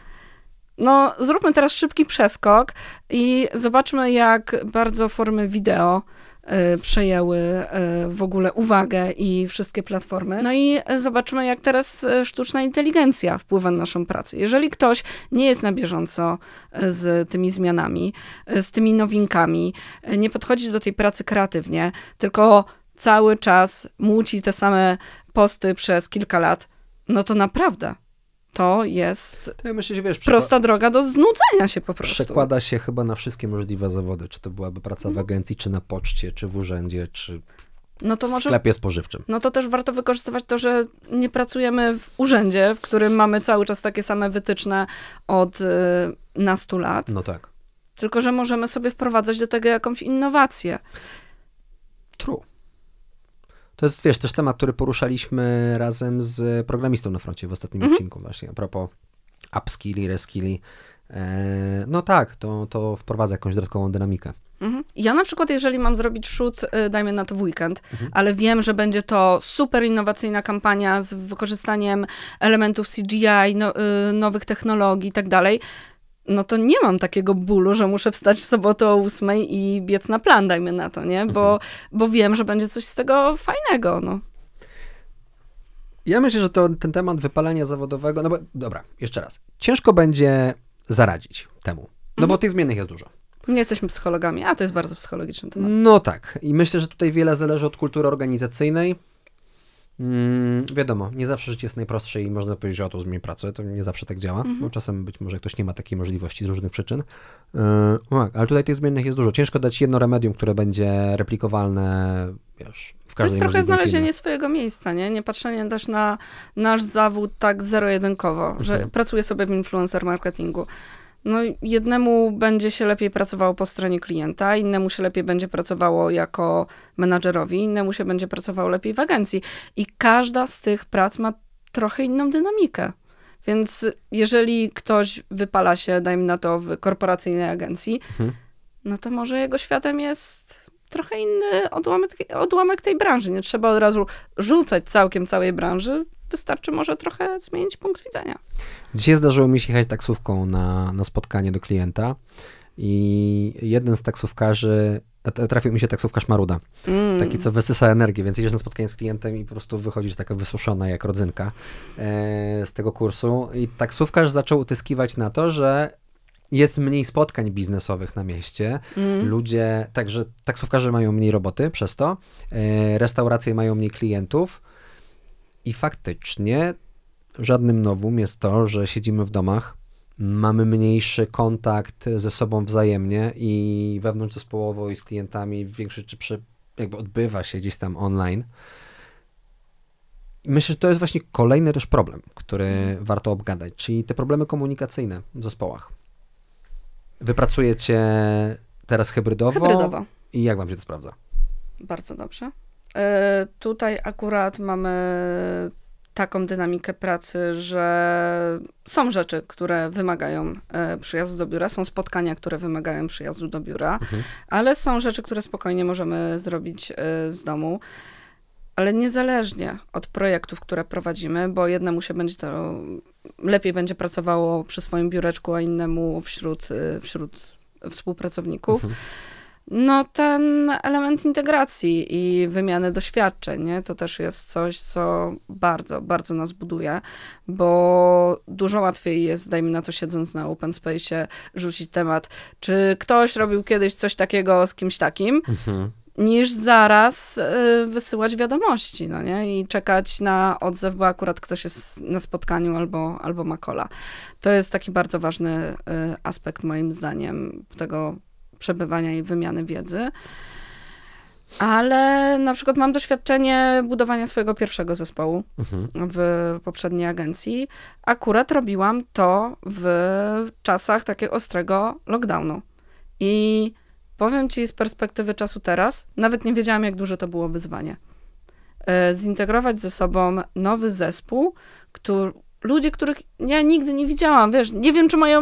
no, zróbmy teraz szybki przeskok i zobaczmy, jak bardzo formy wideo y, przejęły y, w ogóle uwagę i wszystkie platformy. No i zobaczmy, jak teraz y, sztuczna inteligencja wpływa na naszą pracę. Jeżeli ktoś nie jest na bieżąco z tymi zmianami, z tymi nowinkami, nie podchodzi do tej pracy kreatywnie, tylko cały czas muci te same posty przez kilka lat, no to naprawdę to jest ja myślę, że wiesz, prosta droga do znudzenia się po prostu. Przekłada się chyba na wszystkie możliwe zawody, czy to byłaby praca w no. agencji, czy na poczcie, czy w urzędzie, czy no to w może, sklepie spożywczym. No to też warto wykorzystywać to, że nie pracujemy w urzędzie, w którym mamy cały czas takie same wytyczne od y, nastu lat. No tak. Tylko, że możemy sobie wprowadzać do tego jakąś innowację. True. To jest, wiesz, też temat, który poruszaliśmy razem z programistą na froncie w ostatnim mm -hmm. odcinku właśnie, a propos upskilli, reskilli. E, no tak, to, to wprowadza jakąś dodatkową dynamikę. Mhm. Ja na przykład, jeżeli mam zrobić shoot, y, dajmy na to w weekend, mhm. ale wiem, że będzie to super innowacyjna kampania z wykorzystaniem elementów CGI, no, y, nowych technologii i tak dalej, no to nie mam takiego bólu, że muszę wstać w sobotę o ósmej i biec na plan, dajmy na to, nie? Bo, mhm. bo wiem, że będzie coś z tego fajnego, no. Ja myślę, że to, ten temat wypalenia zawodowego, no bo dobra, jeszcze raz. Ciężko będzie zaradzić temu, no mhm. bo tych zmiennych jest dużo. Nie jesteśmy psychologami, a to jest bardzo psychologiczny temat. No tak. I myślę, że tutaj wiele zależy od kultury organizacyjnej, Mm, wiadomo, nie zawsze życie jest najprostsze i można powiedzieć, że o to zmieni pracę. To nie zawsze tak działa, mhm. bo no, czasem być może ktoś nie ma takiej możliwości z różnych przyczyn. Yy, ale tutaj tych zmiennych jest dużo. Ciężko dać jedno remedium, które będzie replikowalne, wiesz, w każdym To jest trochę znalezienie swojego miejsca, nie? Nie patrzenie też na nasz zawód tak zero-jedynkowo, mhm. że pracuję sobie w influencer marketingu. No, jednemu będzie się lepiej pracowało po stronie klienta, innemu się lepiej będzie pracowało jako menadżerowi, innemu się będzie pracowało lepiej w agencji. I każda z tych prac ma trochę inną dynamikę. Więc jeżeli ktoś wypala się, dajmy na to, w korporacyjnej agencji, mhm. no to może jego światem jest trochę inny odłamek, odłamek tej branży. Nie trzeba od razu rzucać całkiem całej branży, wystarczy może trochę zmienić punkt widzenia. Dzisiaj zdarzyło mi się jechać taksówką na, na spotkanie do klienta i jeden z taksówkarzy trafił mi się taksówkarz Maruda. Mm. Taki, co wysysa energię, więc idziesz na spotkanie z klientem i po prostu wychodzisz taka wysuszona jak rodzynka e, z tego kursu. I taksówkarz zaczął utyskiwać na to, że jest mniej spotkań biznesowych na mieście. Mm. Ludzie, także taksówkarze mają mniej roboty przez to, e, restauracje mają mniej klientów i faktycznie żadnym nowum jest to, że siedzimy w domach, mamy mniejszy kontakt ze sobą wzajemnie i wewnątrz zespołowo i z klientami większość czy jakby odbywa się gdzieś tam online. Myślę, że to jest właśnie kolejny też problem, który mm. warto obgadać, czyli te problemy komunikacyjne w zespołach. Wypracujecie teraz hybrydowo? Hybrydowo. I jak wam się to sprawdza? Bardzo dobrze. E, tutaj akurat mamy taką dynamikę pracy, że są rzeczy, które wymagają e, przyjazdu do biura, są spotkania, które wymagają przyjazdu do biura, mhm. ale są rzeczy, które spokojnie możemy zrobić e, z domu ale niezależnie od projektów, które prowadzimy, bo jednemu się będzie to lepiej będzie pracowało przy swoim biureczku, a innemu wśród, y, wśród współpracowników. Mhm. No, ten element integracji i wymiany doświadczeń, nie? to też jest coś, co bardzo, bardzo nas buduje, bo dużo łatwiej jest, dajmy na to, siedząc na open space, rzucić temat, czy ktoś robił kiedyś coś takiego z kimś takim. Mhm niż zaraz y, wysyłać wiadomości, no nie? I czekać na odzew, bo akurat ktoś jest na spotkaniu albo, albo ma kola. To jest taki bardzo ważny y, aspekt moim zdaniem tego przebywania i wymiany wiedzy. Ale na przykład mam doświadczenie budowania swojego pierwszego zespołu mhm. w poprzedniej agencji. Akurat robiłam to w czasach takiego ostrego lockdownu. I Powiem ci z perspektywy czasu teraz, nawet nie wiedziałam, jak duże to było wyzwanie. E, zintegrować ze sobą nowy zespół, który, ludzie, których ja nigdy nie widziałam, wiesz, nie wiem, czy mają,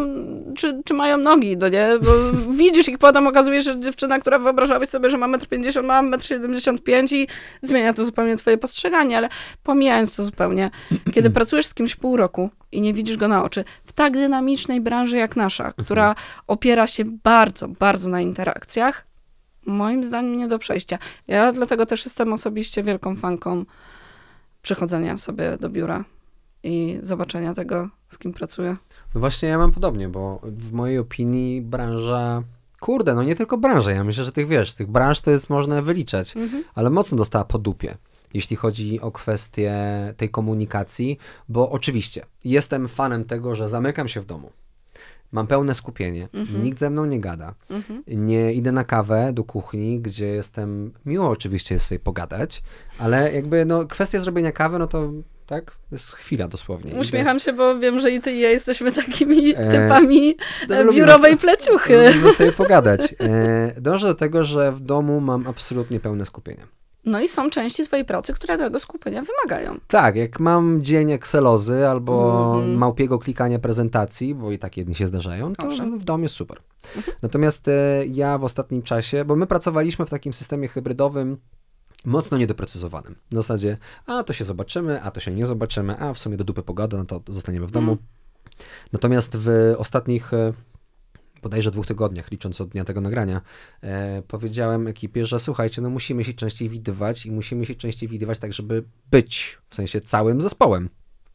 czy, czy mają nogi, no nie, bo [laughs] widzisz ich potem, okazuje się, że dziewczyna, która wyobrażałaś sobie, że ma 1,50 m, ma 1,75 m i zmienia to zupełnie twoje postrzeganie, ale pomijając to zupełnie, kiedy [clears throat] pracujesz z kimś pół roku i nie widzisz go na oczy, w tak dynamicznej branży jak nasza, mhm. która opiera się bardzo, bardzo na interakcjach, moim zdaniem nie do przejścia. Ja dlatego też jestem osobiście wielką fanką przychodzenia sobie do biura i zobaczenia tego, z kim pracuję. No właśnie ja mam podobnie, bo w mojej opinii branża kurde, no nie tylko branża, ja myślę, że tych wiesz, tych branż to jest można wyliczać, mhm. ale mocno dostała po dupie, jeśli chodzi o kwestię tej komunikacji, bo oczywiście jestem fanem tego, że zamykam się w domu. Mam pełne skupienie, mhm. nikt ze mną nie gada. Mhm. Nie idę na kawę do kuchni, gdzie jestem miło oczywiście jest sobie pogadać, ale jakby no, kwestia zrobienia kawy, no to tak? To jest chwila dosłownie. Uśmiecham się, bo wiem, że i ty i ja jesteśmy takimi e, typami biurowej pleciuchy. Lubimy sobie pogadać. E, dążę do tego, że w domu mam absolutnie pełne skupienie. No i są części twojej pracy, które tego skupienia wymagają. Tak, jak mam dzień Excelozy albo mm. małpiego klikania prezentacji, bo i tak jedni się zdarzają, to Owszem. w domu jest super. Mhm. Natomiast e, ja w ostatnim czasie, bo my pracowaliśmy w takim systemie hybrydowym, mocno niedoprecyzowanym. W zasadzie, a to się zobaczymy, a to się nie zobaczymy, a w sumie do dupy pogoda, no to zostaniemy w domu. Mm. Natomiast w ostatnich e, bodajże dwóch tygodniach, licząc od dnia tego nagrania, e, powiedziałem ekipie, że słuchajcie, no musimy się częściej widywać i musimy się częściej widywać tak, żeby być, w sensie całym zespołem.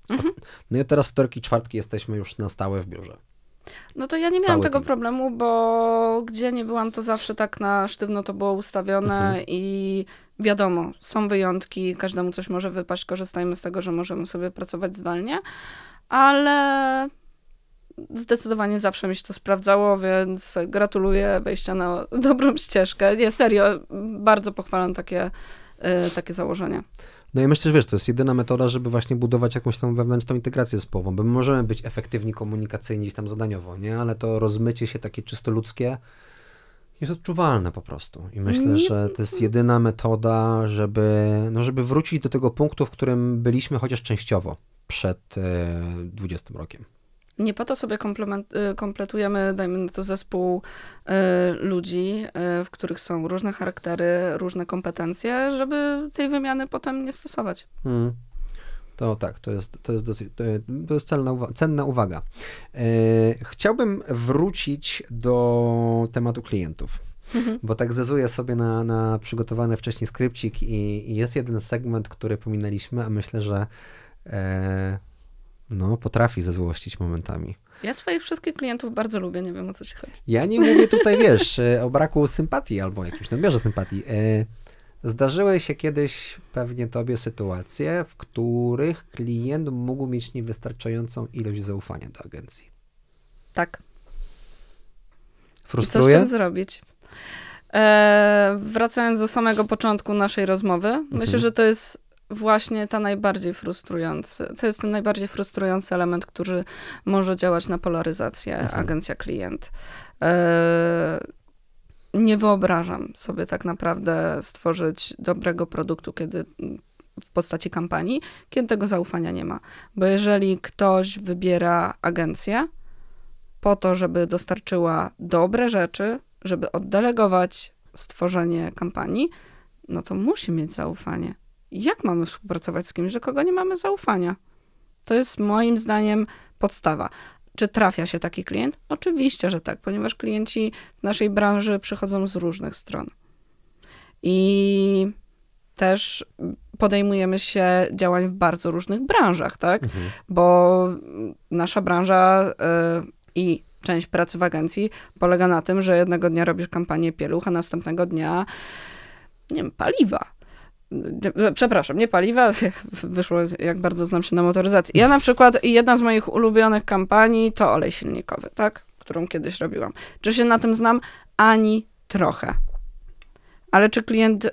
Mhm. No i teraz wtorki, czwartki jesteśmy już na stałe w biurze. No to ja nie miałam tego problemu, bo gdzie nie byłam, to zawsze tak na sztywno to było ustawione mhm. i wiadomo, są wyjątki, każdemu coś może wypaść, korzystajmy z tego, że możemy sobie pracować zdalnie, ale zdecydowanie zawsze mi się to sprawdzało, więc gratuluję wejścia na [laughs] dobrą ścieżkę. Nie, serio, bardzo pochwalam takie, y, takie założenie. No i myślę, że wiesz, to jest jedyna metoda, żeby właśnie budować jakąś tam wewnętrzną integrację z połową, bo my możemy być efektywni komunikacyjnie gdzieś tam zadaniowo, nie? Ale to rozmycie się takie czysto ludzkie jest odczuwalne po prostu. I myślę, że to jest jedyna metoda, żeby, no żeby wrócić do tego punktu, w którym byliśmy chociaż częściowo przed e, dwudziestym 20 rokiem nie po to sobie y, kompletujemy, dajmy na to zespół y, ludzi, y, w których są różne charaktery, różne kompetencje, żeby tej wymiany potem nie stosować. Hmm. To tak, to jest, to jest, dosyć, to jest celna, uwa cenna uwaga. E, chciałbym wrócić do tematu klientów. Mhm. Bo tak zezuję sobie na, na przygotowany wcześniej skrypcik i, i jest jeden segment, który pominęliśmy, a myślę, że e, no, potrafi zezłościć momentami. Ja swoich wszystkich klientów bardzo lubię, nie wiem o co ci chodzi. Ja nie mówię tutaj, [laughs] wiesz, e, o braku sympatii albo jakimś nadmiarze sympatii. E, zdarzyły się kiedyś pewnie tobie sytuacje, w których klient mógł mieć niewystarczającą ilość zaufania do agencji. Tak. Frustruje? I z tym zrobić. Eee, wracając do samego początku naszej rozmowy, mhm. myślę, że to jest właśnie ta najbardziej frustrujący, to jest ten najbardziej frustrujący element, który może działać na polaryzację mhm. agencja-klient. E, nie wyobrażam sobie tak naprawdę stworzyć dobrego produktu, kiedy w postaci kampanii, kiedy tego zaufania nie ma. Bo jeżeli ktoś wybiera agencję po to, żeby dostarczyła dobre rzeczy, żeby oddelegować stworzenie kampanii, no to musi mieć zaufanie jak mamy współpracować z kimś, że kogo nie mamy zaufania? To jest moim zdaniem podstawa. Czy trafia się taki klient? Oczywiście, że tak, ponieważ klienci w naszej branży przychodzą z różnych stron. I też podejmujemy się działań w bardzo różnych branżach, tak? Mhm. Bo nasza branża y, i część pracy w agencji polega na tym, że jednego dnia robisz kampanię pieluch, a następnego dnia nie wiem, paliwa Przepraszam, nie paliwa, [laughs] wyszło jak bardzo znam się na motoryzacji. Ja na przykład, jedna z moich ulubionych kampanii to olej silnikowy, tak? Którą kiedyś robiłam. Czy się na tym znam? Ani trochę. Ale czy klient y,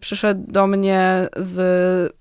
przyszedł do mnie z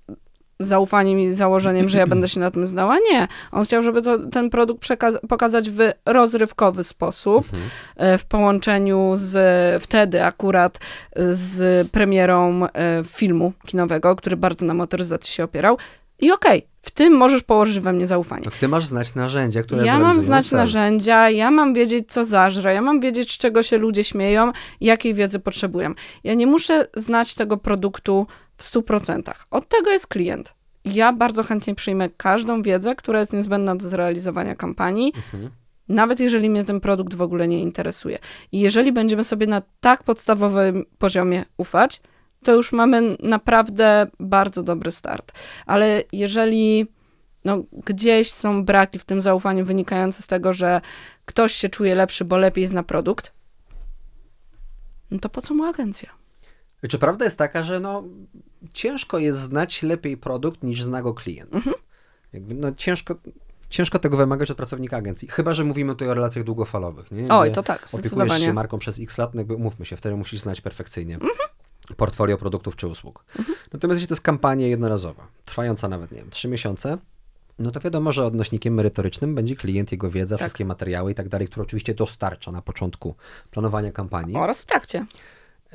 zaufaniem i założeniem, że ja będę się na tym znała. Nie. On chciał, żeby to, ten produkt pokazać w rozrywkowy sposób, mhm. e, w połączeniu z wtedy akurat e, z premierą e, filmu kinowego, który bardzo na motoryzacji się opierał. I okej, okay, w tym możesz położyć we mnie zaufanie. To ty masz znać narzędzia, które Ja mam znać cel. narzędzia, ja mam wiedzieć, co zażre, ja mam wiedzieć, z czego się ludzie śmieją, jakiej wiedzy potrzebuję. Ja nie muszę znać tego produktu w 100%. Od tego jest klient. Ja bardzo chętnie przyjmę każdą wiedzę, która jest niezbędna do zrealizowania kampanii. Mhm nawet jeżeli mnie ten produkt w ogóle nie interesuje. I jeżeli będziemy sobie na tak podstawowym poziomie ufać, to już mamy naprawdę bardzo dobry start. Ale jeżeli no, gdzieś są braki w tym zaufaniu wynikające z tego, że ktoś się czuje lepszy, bo lepiej zna produkt, no to po co mu agencja? Czy prawda jest taka, że no, ciężko jest znać lepiej produkt niż zna go klient? Mhm. Jakby, no, ciężko, ciężko tego wymagać od pracownika agencji. Chyba, że mówimy tutaj o relacjach długofalowych. Nie? Oj, to tak, Opiekujesz się marką przez x lat, no jakby się, wtedy musisz znać perfekcyjnie. Mhm portfolio produktów czy usług. Mhm. Natomiast jeśli to jest kampania jednorazowa, trwająca nawet, nie wiem, trzy miesiące, no to wiadomo, że odnośnikiem merytorycznym będzie klient, jego wiedza, tak. wszystkie materiały i tak dalej, które oczywiście dostarcza na początku planowania kampanii. Oraz w trakcie.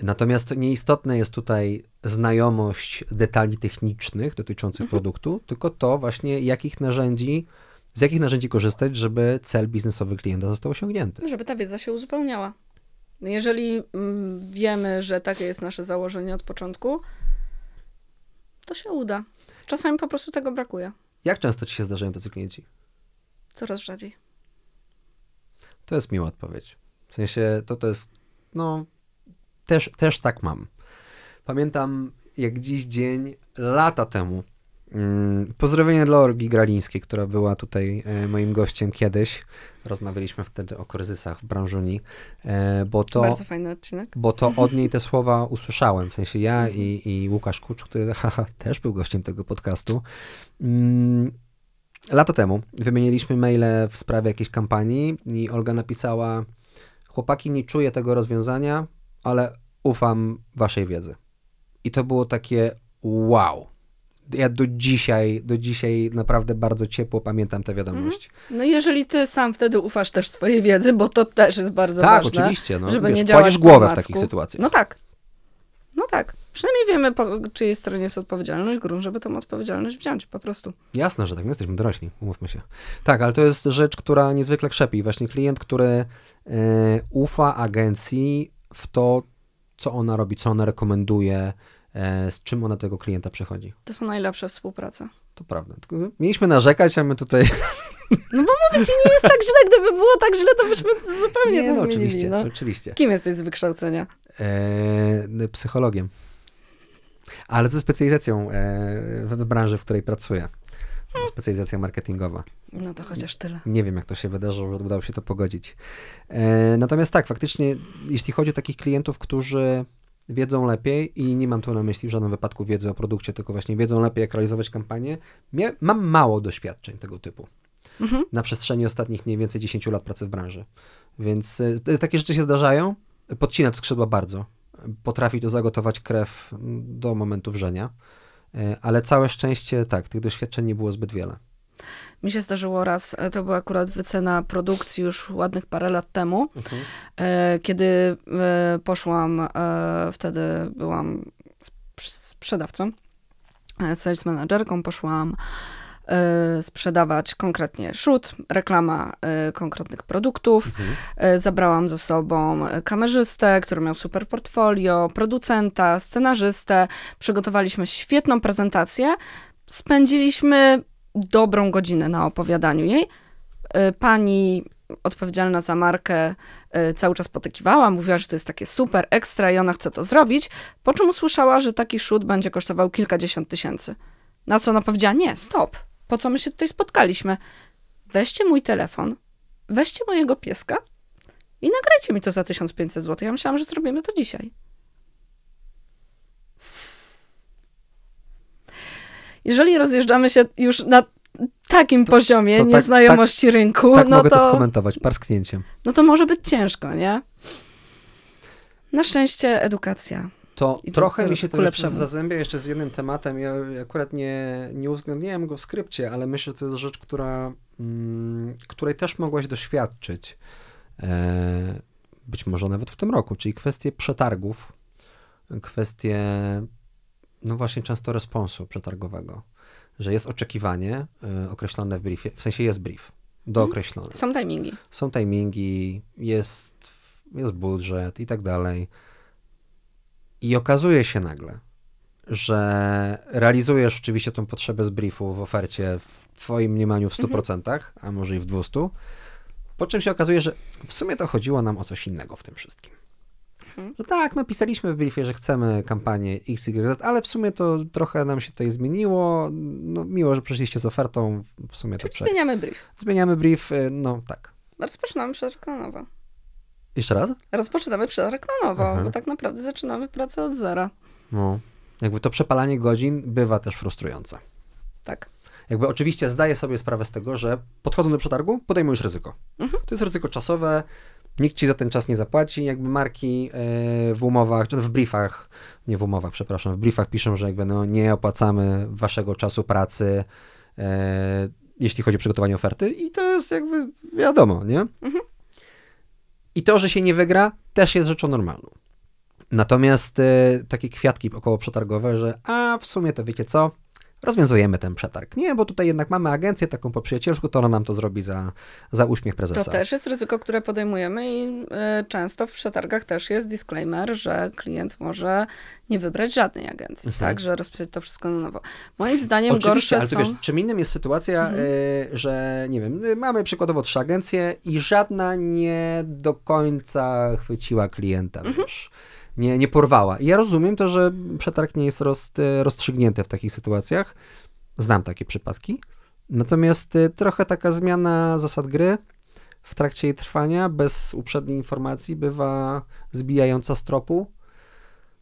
Natomiast nieistotne jest tutaj znajomość detali technicznych dotyczących mhm. produktu, tylko to właśnie, jakich narzędzi, z jakich narzędzi korzystać, żeby cel biznesowy klienta został osiągnięty. Żeby ta wiedza się uzupełniała. Jeżeli mm, wiemy, że takie jest nasze założenie od początku, to się uda. Czasami po prostu tego brakuje. Jak często ci się zdarzają tacy klienci? Coraz rzadziej. To jest miła odpowiedź. W sensie to to jest, no, też, też tak mam. Pamiętam jak dziś dzień, lata temu. Mm, pozdrowienie dla Orgi Gralińskiej, która była tutaj e, moim gościem kiedyś. Rozmawialiśmy wtedy o kryzysach w branżuni, e, bo to, Bardzo fajny odcinek. Bo to od niej te [laughs] słowa usłyszałem, w sensie ja i, i Łukasz Kucz, który [laughs] haha, też był gościem tego podcastu. Mm, lata temu wymieniliśmy maile w sprawie jakiejś kampanii i Olga napisała chłopaki, nie czuję tego rozwiązania, ale ufam waszej wiedzy. I to było takie wow. Ja do dzisiaj, do dzisiaj naprawdę bardzo ciepło pamiętam tę wiadomość. Mhm. No jeżeli ty sam wtedy ufasz też swojej wiedzy, bo to też jest bardzo tak, ważne. Tak, oczywiście. No, żeby wiesz, nie działać głowę w takich sytuacjach. No tak. No tak. Przynajmniej wiemy, po czyjej stronie jest odpowiedzialność grun, żeby tą odpowiedzialność wziąć po prostu. Jasne, że tak. No jesteśmy dorośli, umówmy się. Tak, ale to jest rzecz, która niezwykle krzepi. Właśnie klient, który e, ufa agencji, w to, co ona robi, co ona rekomenduje, e, z czym ona tego klienta przechodzi. To są najlepsze współprace. To prawda. Mieliśmy narzekać, a my tutaj. [laughs] No bo mówię ci, nie jest tak źle. Gdyby było tak źle, to byśmy zupełnie nie, to no, zmienili. Oczywiście, no. oczywiście. Kim jesteś z wykształcenia? E, no, psychologiem. Ale ze specjalizacją e, w branży, w której pracuję specjalizacja marketingowa. No to chociaż tyle. Nie wiem, jak to się wydarzyło, że udało się to pogodzić. E, natomiast tak, faktycznie, jeśli chodzi o takich klientów, którzy wiedzą lepiej i nie mam tu na myśli w żadnym wypadku wiedzy o produkcie, tylko właśnie wiedzą lepiej, jak realizować kampanię, mam mało doświadczeń tego typu. Mhm. Na przestrzeni ostatnich mniej więcej 10 lat pracy w branży. Więc e, takie rzeczy się zdarzają. Podcina to skrzydła bardzo. Potrafi to zagotować krew do momentu wrzenia E, ale całe szczęście tak, tych doświadczeń nie było zbyt wiele. Mi się zdarzyło raz, e, to była akurat wycena produkcji już ładnych parę lat temu, mhm. E, kiedy poszłam, wtedy byłam sprzedawcą, sales managerką, poszłam Y, sprzedawać konkretnie szut reklama y, konkretnych produktów. Mhm. Y, zabrałam ze sobą kamerzystę, który miał super portfolio, producenta, scenarzystę. Przygotowaliśmy świetną prezentację. Spędziliśmy dobrą godzinę na opowiadaniu jej. Pani odpowiedzialna za markę cały czas potykiwała, mówiła, że to jest takie super, ekstra i ona chce to zrobić, po czym usłyszała, że taki szut będzie kosztował kilkadziesiąt tysięcy. Na co ona powiedziała, nie, stop, po co my się tutaj spotkaliśmy. Weźcie mój telefon, weźcie mojego pieska i nagrajcie mi to za 1500 zł. Ja myślałam, że zrobimy to dzisiaj. Jeżeli rozjeżdżamy się już na takim to, poziomie to tak, tak- nieznajomości tak, rynku, tak no mogę to, to skomentować parsknięciem. No to może być ciężko, nie? Na szczęście edukacja to, trochę mi się to lepsze zazębia jeszcze z jednym tematem. Ja akurat nie, nie uwzględniałem go w skrypcie, ale myślę, że to jest rzecz, która, mm, której też mogłaś doświadczyć. E, być może nawet w tym roku, czyli kwestie przetargów, kwestie, no właśnie, często responsu przetargowego, że jest oczekiwanie y, określone w briefie, w sensie jest brief dookreślony. Mhm. Są timingi. Są timingi, jest, jest budżet i tak dalej i okazuje się nagle, że realizujesz oczywiście tą potrzebę z briefu w ofercie w twoim mniemaniu w 100%, mhm. a może i w 200%, po czym się okazuje, że w sumie to chodziło nam o coś innego w tym wszystkim. Mhm. Że tak, no pisaliśmy w briefie, że chcemy kampanię XYZ, ale w sumie to trochę nam się tutaj zmieniło. No miło, że przyszliście z ofertą, w sumie to... Czyli tak, zmieniamy brief. Zmieniamy brief, y, no tak. Rozpoczynamy szereg tak na nowo. Jeszcze raz? Rozpoczynamy przetarg na nowo, Aha. bo tak naprawdę zaczynamy pracę od zera. No. Jakby to przepalanie godzin bywa też frustrujące. Tak. Jakby oczywiście zdaję sobie sprawę z tego, że podchodząc do przetargu, podejmujesz ryzyko. Mhm. To jest ryzyko czasowe, nikt ci za ten czas nie zapłaci, jakby marki e, w umowach, czy w briefach, nie w umowach, przepraszam, w briefach piszą, że jakby no nie opłacamy waszego czasu pracy, e, jeśli chodzi o przygotowanie oferty i to jest jakby wiadomo, nie? Mhm. I to, że się nie wygra, też jest rzeczą normalną. Natomiast y, takie kwiatki około przetargowe, że a w sumie to wiecie co, rozwiązujemy ten przetarg. Nie, bo tutaj jednak mamy agencję taką po przyjacielsku, to ona nam to zrobi za, za uśmiech prezesa. To też jest ryzyko, które podejmujemy i e, często w przetargach też jest disclaimer, że klient może nie wybrać żadnej agencji, mhm. tak, że rozpisać to wszystko na nowo. Moim zdaniem Oczywiście, gorsze ale są... Wiesz, czym innym jest sytuacja, mhm. E, że nie wiem, y, mamy przykładowo trzy agencje i żadna nie do końca chwyciła klienta, mhm. wiesz nie, nie porwała. I ja rozumiem to, że przetarg nie jest roz, e, rozstrzygnięty w takich sytuacjach. Znam takie przypadki. Natomiast e, trochę taka zmiana zasad gry w trakcie jej trwania, bez uprzedniej informacji, bywa zbijająca z tropu.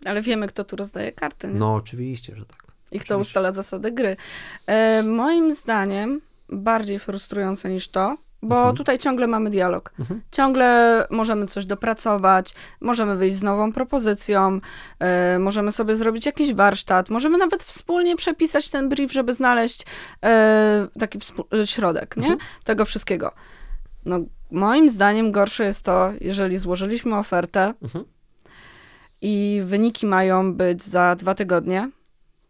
Ale wiemy, kto tu rozdaje karty. Nie? No, oczywiście, że tak. I kto ustala zasady gry. E, moim zdaniem bardziej frustrujące niż to, bo mhm. tutaj ciągle mamy dialog. Mhm. Ciągle możemy coś dopracować, możemy wyjść z nową propozycją, y, możemy sobie zrobić jakiś warsztat, możemy nawet wspólnie przepisać ten brief, żeby znaleźć y, taki e, środek nie? Mhm. tego wszystkiego. No, moim zdaniem gorsze jest to, jeżeli złożyliśmy ofertę mhm. i wyniki mają być za dwa tygodnie,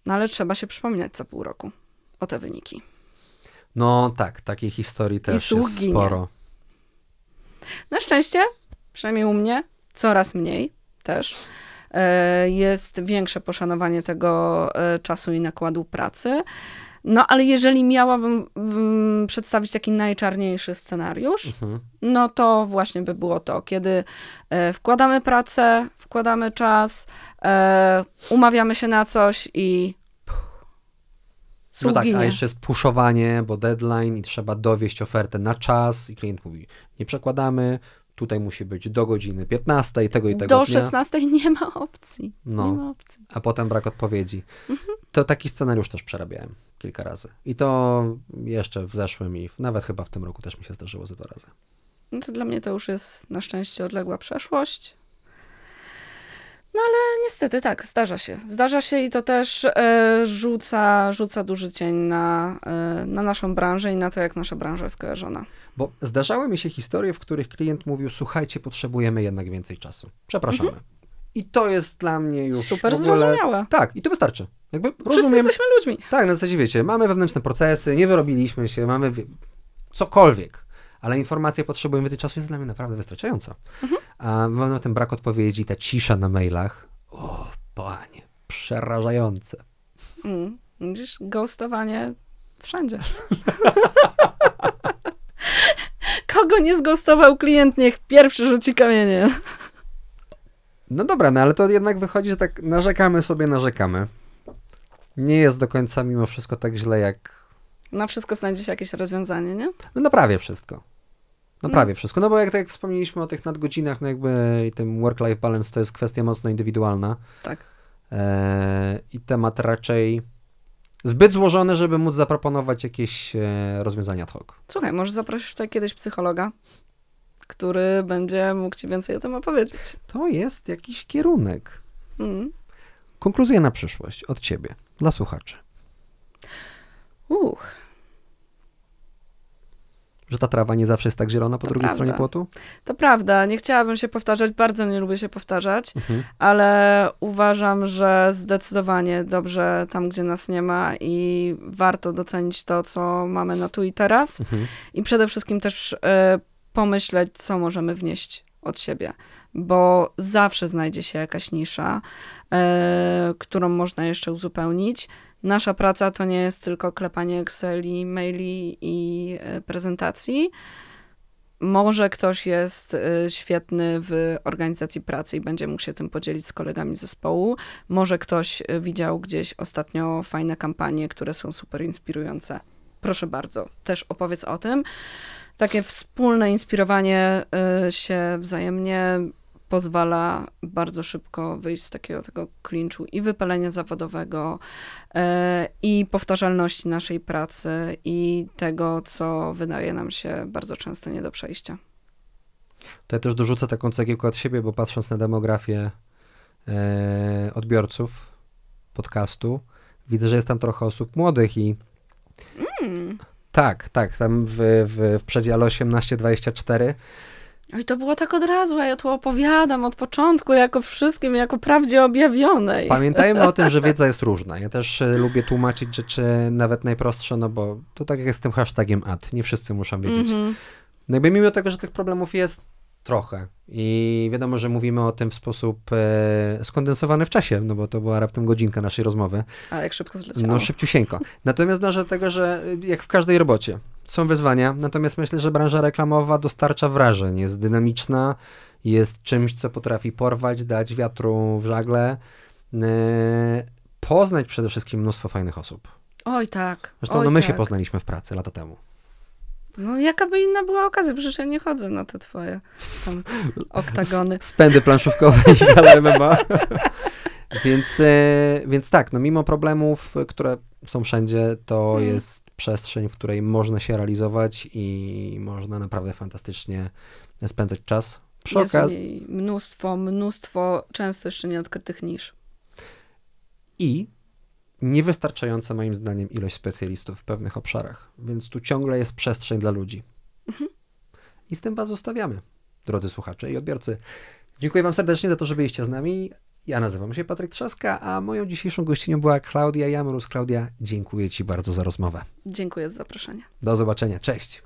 no ale trzeba się przypominać co pół roku o te wyniki. No tak, takiej historii też jest ginie. sporo. Na szczęście, przynajmniej u mnie, coraz mniej też. E, jest większe poszanowanie tego e, czasu i nakładu pracy. No, ale jeżeli miałabym mm, przedstawić taki najczarniejszy scenariusz, mhm. no to właśnie by było to, kiedy e, wkładamy pracę, wkładamy czas, umawiamy się na coś i no tak, a jeszcze jest puszowanie, bo deadline i trzeba dowieść ofertę na czas i klient mówi, nie przekładamy, tutaj musi być do godziny 15 i tego i tego Do dnia. 16 nie ma opcji. No, nie ma opcji. A potem brak odpowiedzi. Mhm. To taki scenariusz też przerabiałem kilka razy. I to jeszcze w zeszłym i nawet chyba w tym roku też mi się zdarzyło ze dwa razy. No to dla mnie to już jest na szczęście odległa przeszłość. No ale niestety tak, zdarza się. Zdarza się i to też e, rzuca, rzuca duży cień na, e, na naszą branżę i na to, jak nasza branża jest kojarzona. Bo zdarzały mi się historie, w których klient mówił, słuchajcie, potrzebujemy jednak więcej czasu. Przepraszamy. Mhm. I to jest dla mnie już Super w ogóle... zrozumiałe. Tak, i to wystarczy. Jakby Wszyscy rozumiem... jesteśmy ludźmi. Tak, na zasadzie wiecie, mamy wewnętrzne procesy, nie wyrobiliśmy się, mamy cokolwiek ale informacje potrzebujemy tej czasu jest dla mnie naprawdę wystarczająca. Mhm. A mamy ten brak odpowiedzi, ta cisza na mailach. O, panie, przerażające. Mm, widzisz, ghostowanie wszędzie. [laughs] Kogo nie zghostował klient, niech pierwszy rzuci kamienie. No dobra, no ale to jednak wychodzi, że tak narzekamy sobie, narzekamy. Nie jest do końca mimo wszystko tak źle, jak. Na wszystko znajdzie się jakieś rozwiązanie, nie? No prawie wszystko. No prawie wszystko. No bo jak, tak jak wspomnieliśmy o tych nadgodzinach, no jakby i tym work-life balance to jest kwestia mocno indywidualna. Tak. E, I temat raczej zbyt złożony, żeby móc zaproponować jakieś e, rozwiązania ad hoc. Słuchaj, może zaprosisz tutaj kiedyś psychologa, który będzie mógł ci więcej o tym opowiedzieć. To jest jakiś kierunek. Mm. Konkluzja na przyszłość od ciebie, dla słuchaczy. Uch że ta trawa nie zawsze jest tak zielona po to drugiej prawda. stronie płotu? To prawda. Nie chciałabym się powtarzać, bardzo nie lubię się powtarzać, mhm. ale uważam, że zdecydowanie dobrze tam, gdzie nas nie ma i warto docenić to, co mamy na tu i teraz. Mhm. I przede wszystkim też y, pomyśleć, co możemy wnieść od siebie, bo zawsze znajdzie się jakaś nisza, y, którą można jeszcze uzupełnić nasza praca to nie jest tylko klepanie Exceli, maili i e, prezentacji. Może ktoś jest e, świetny w organizacji pracy i będzie mógł się tym podzielić z kolegami zespołu. Może ktoś e, widział gdzieś ostatnio fajne kampanie, które są super inspirujące. Proszę bardzo, też opowiedz o tym. Takie wspólne inspirowanie się wzajemnie pozwala bardzo szybko wyjść z takiego tego klinczu i wypalenia zawodowego, e, i powtarzalności naszej pracy, i tego, co wydaje nam się bardzo często nie do przejścia. To ja też dorzucę taką cegiełkę od siebie, bo patrząc na demografię e, odbiorców podcastu, widzę, że jest tam trochę osób młodych i. Mm. Tak, tak, tam w, w, w przedziale 18-24 Oj, to było tak od razu, ja to opowiadam od początku, jako wszystkim, jako prawdzie objawionej. Pamiętajmy o tym, że [laughs] wiedza jest różna. Ja też e, lubię tłumaczyć rzeczy nawet najprostsze, no bo to tak jak z tym hashtagiem ad, nie wszyscy muszą wiedzieć. Mm -hmm. No jakby mimo tego, że tych problemów jest trochę. I wiadomo, że mówimy o tym w sposób e, skondensowany w czasie, no bo to była raptem godzinka naszej rozmowy. Ale jak szybko zleciało. No szybciusieńko. Natomiast dążę do no, tego, że jak w każdej robocie są wyzwania, natomiast myślę, że branża reklamowa dostarcza wrażeń, jest dynamiczna, jest czymś, co potrafi porwać, dać wiatru w żagle, e, poznać przede wszystkim mnóstwo fajnych osób. Oj tak. Zresztą no, Oj, no my tak. się poznaliśmy w pracy lata temu. No jaka by inna była okazja, przecież ja nie chodzę na te twoje tam [laughs] oktagony. spędy planszówkowe i gale MMA. [laughs] więc, e, więc tak, no mimo problemów, które są wszędzie, to hmm. jest przestrzeń, w której można się realizować i można naprawdę fantastycznie spędzać czas. Przy jest mnóstwo, mnóstwo często jeszcze nieodkrytych niż. I niewystarczająca moim zdaniem ilość specjalistów w pewnych obszarach, więc tu ciągle jest przestrzeń dla ludzi. Mhm. I z tym Was zostawiamy, drodzy słuchacze i odbiorcy. Dziękuję Wam serdecznie za to, że byliście z nami. Ja nazywam się Patryk Trzaska, a moją dzisiejszą gościnią była Klaudia Jamrus. Klaudia, dziękuję Ci bardzo za rozmowę. Dziękuję za zaproszenie. Do zobaczenia. Cześć.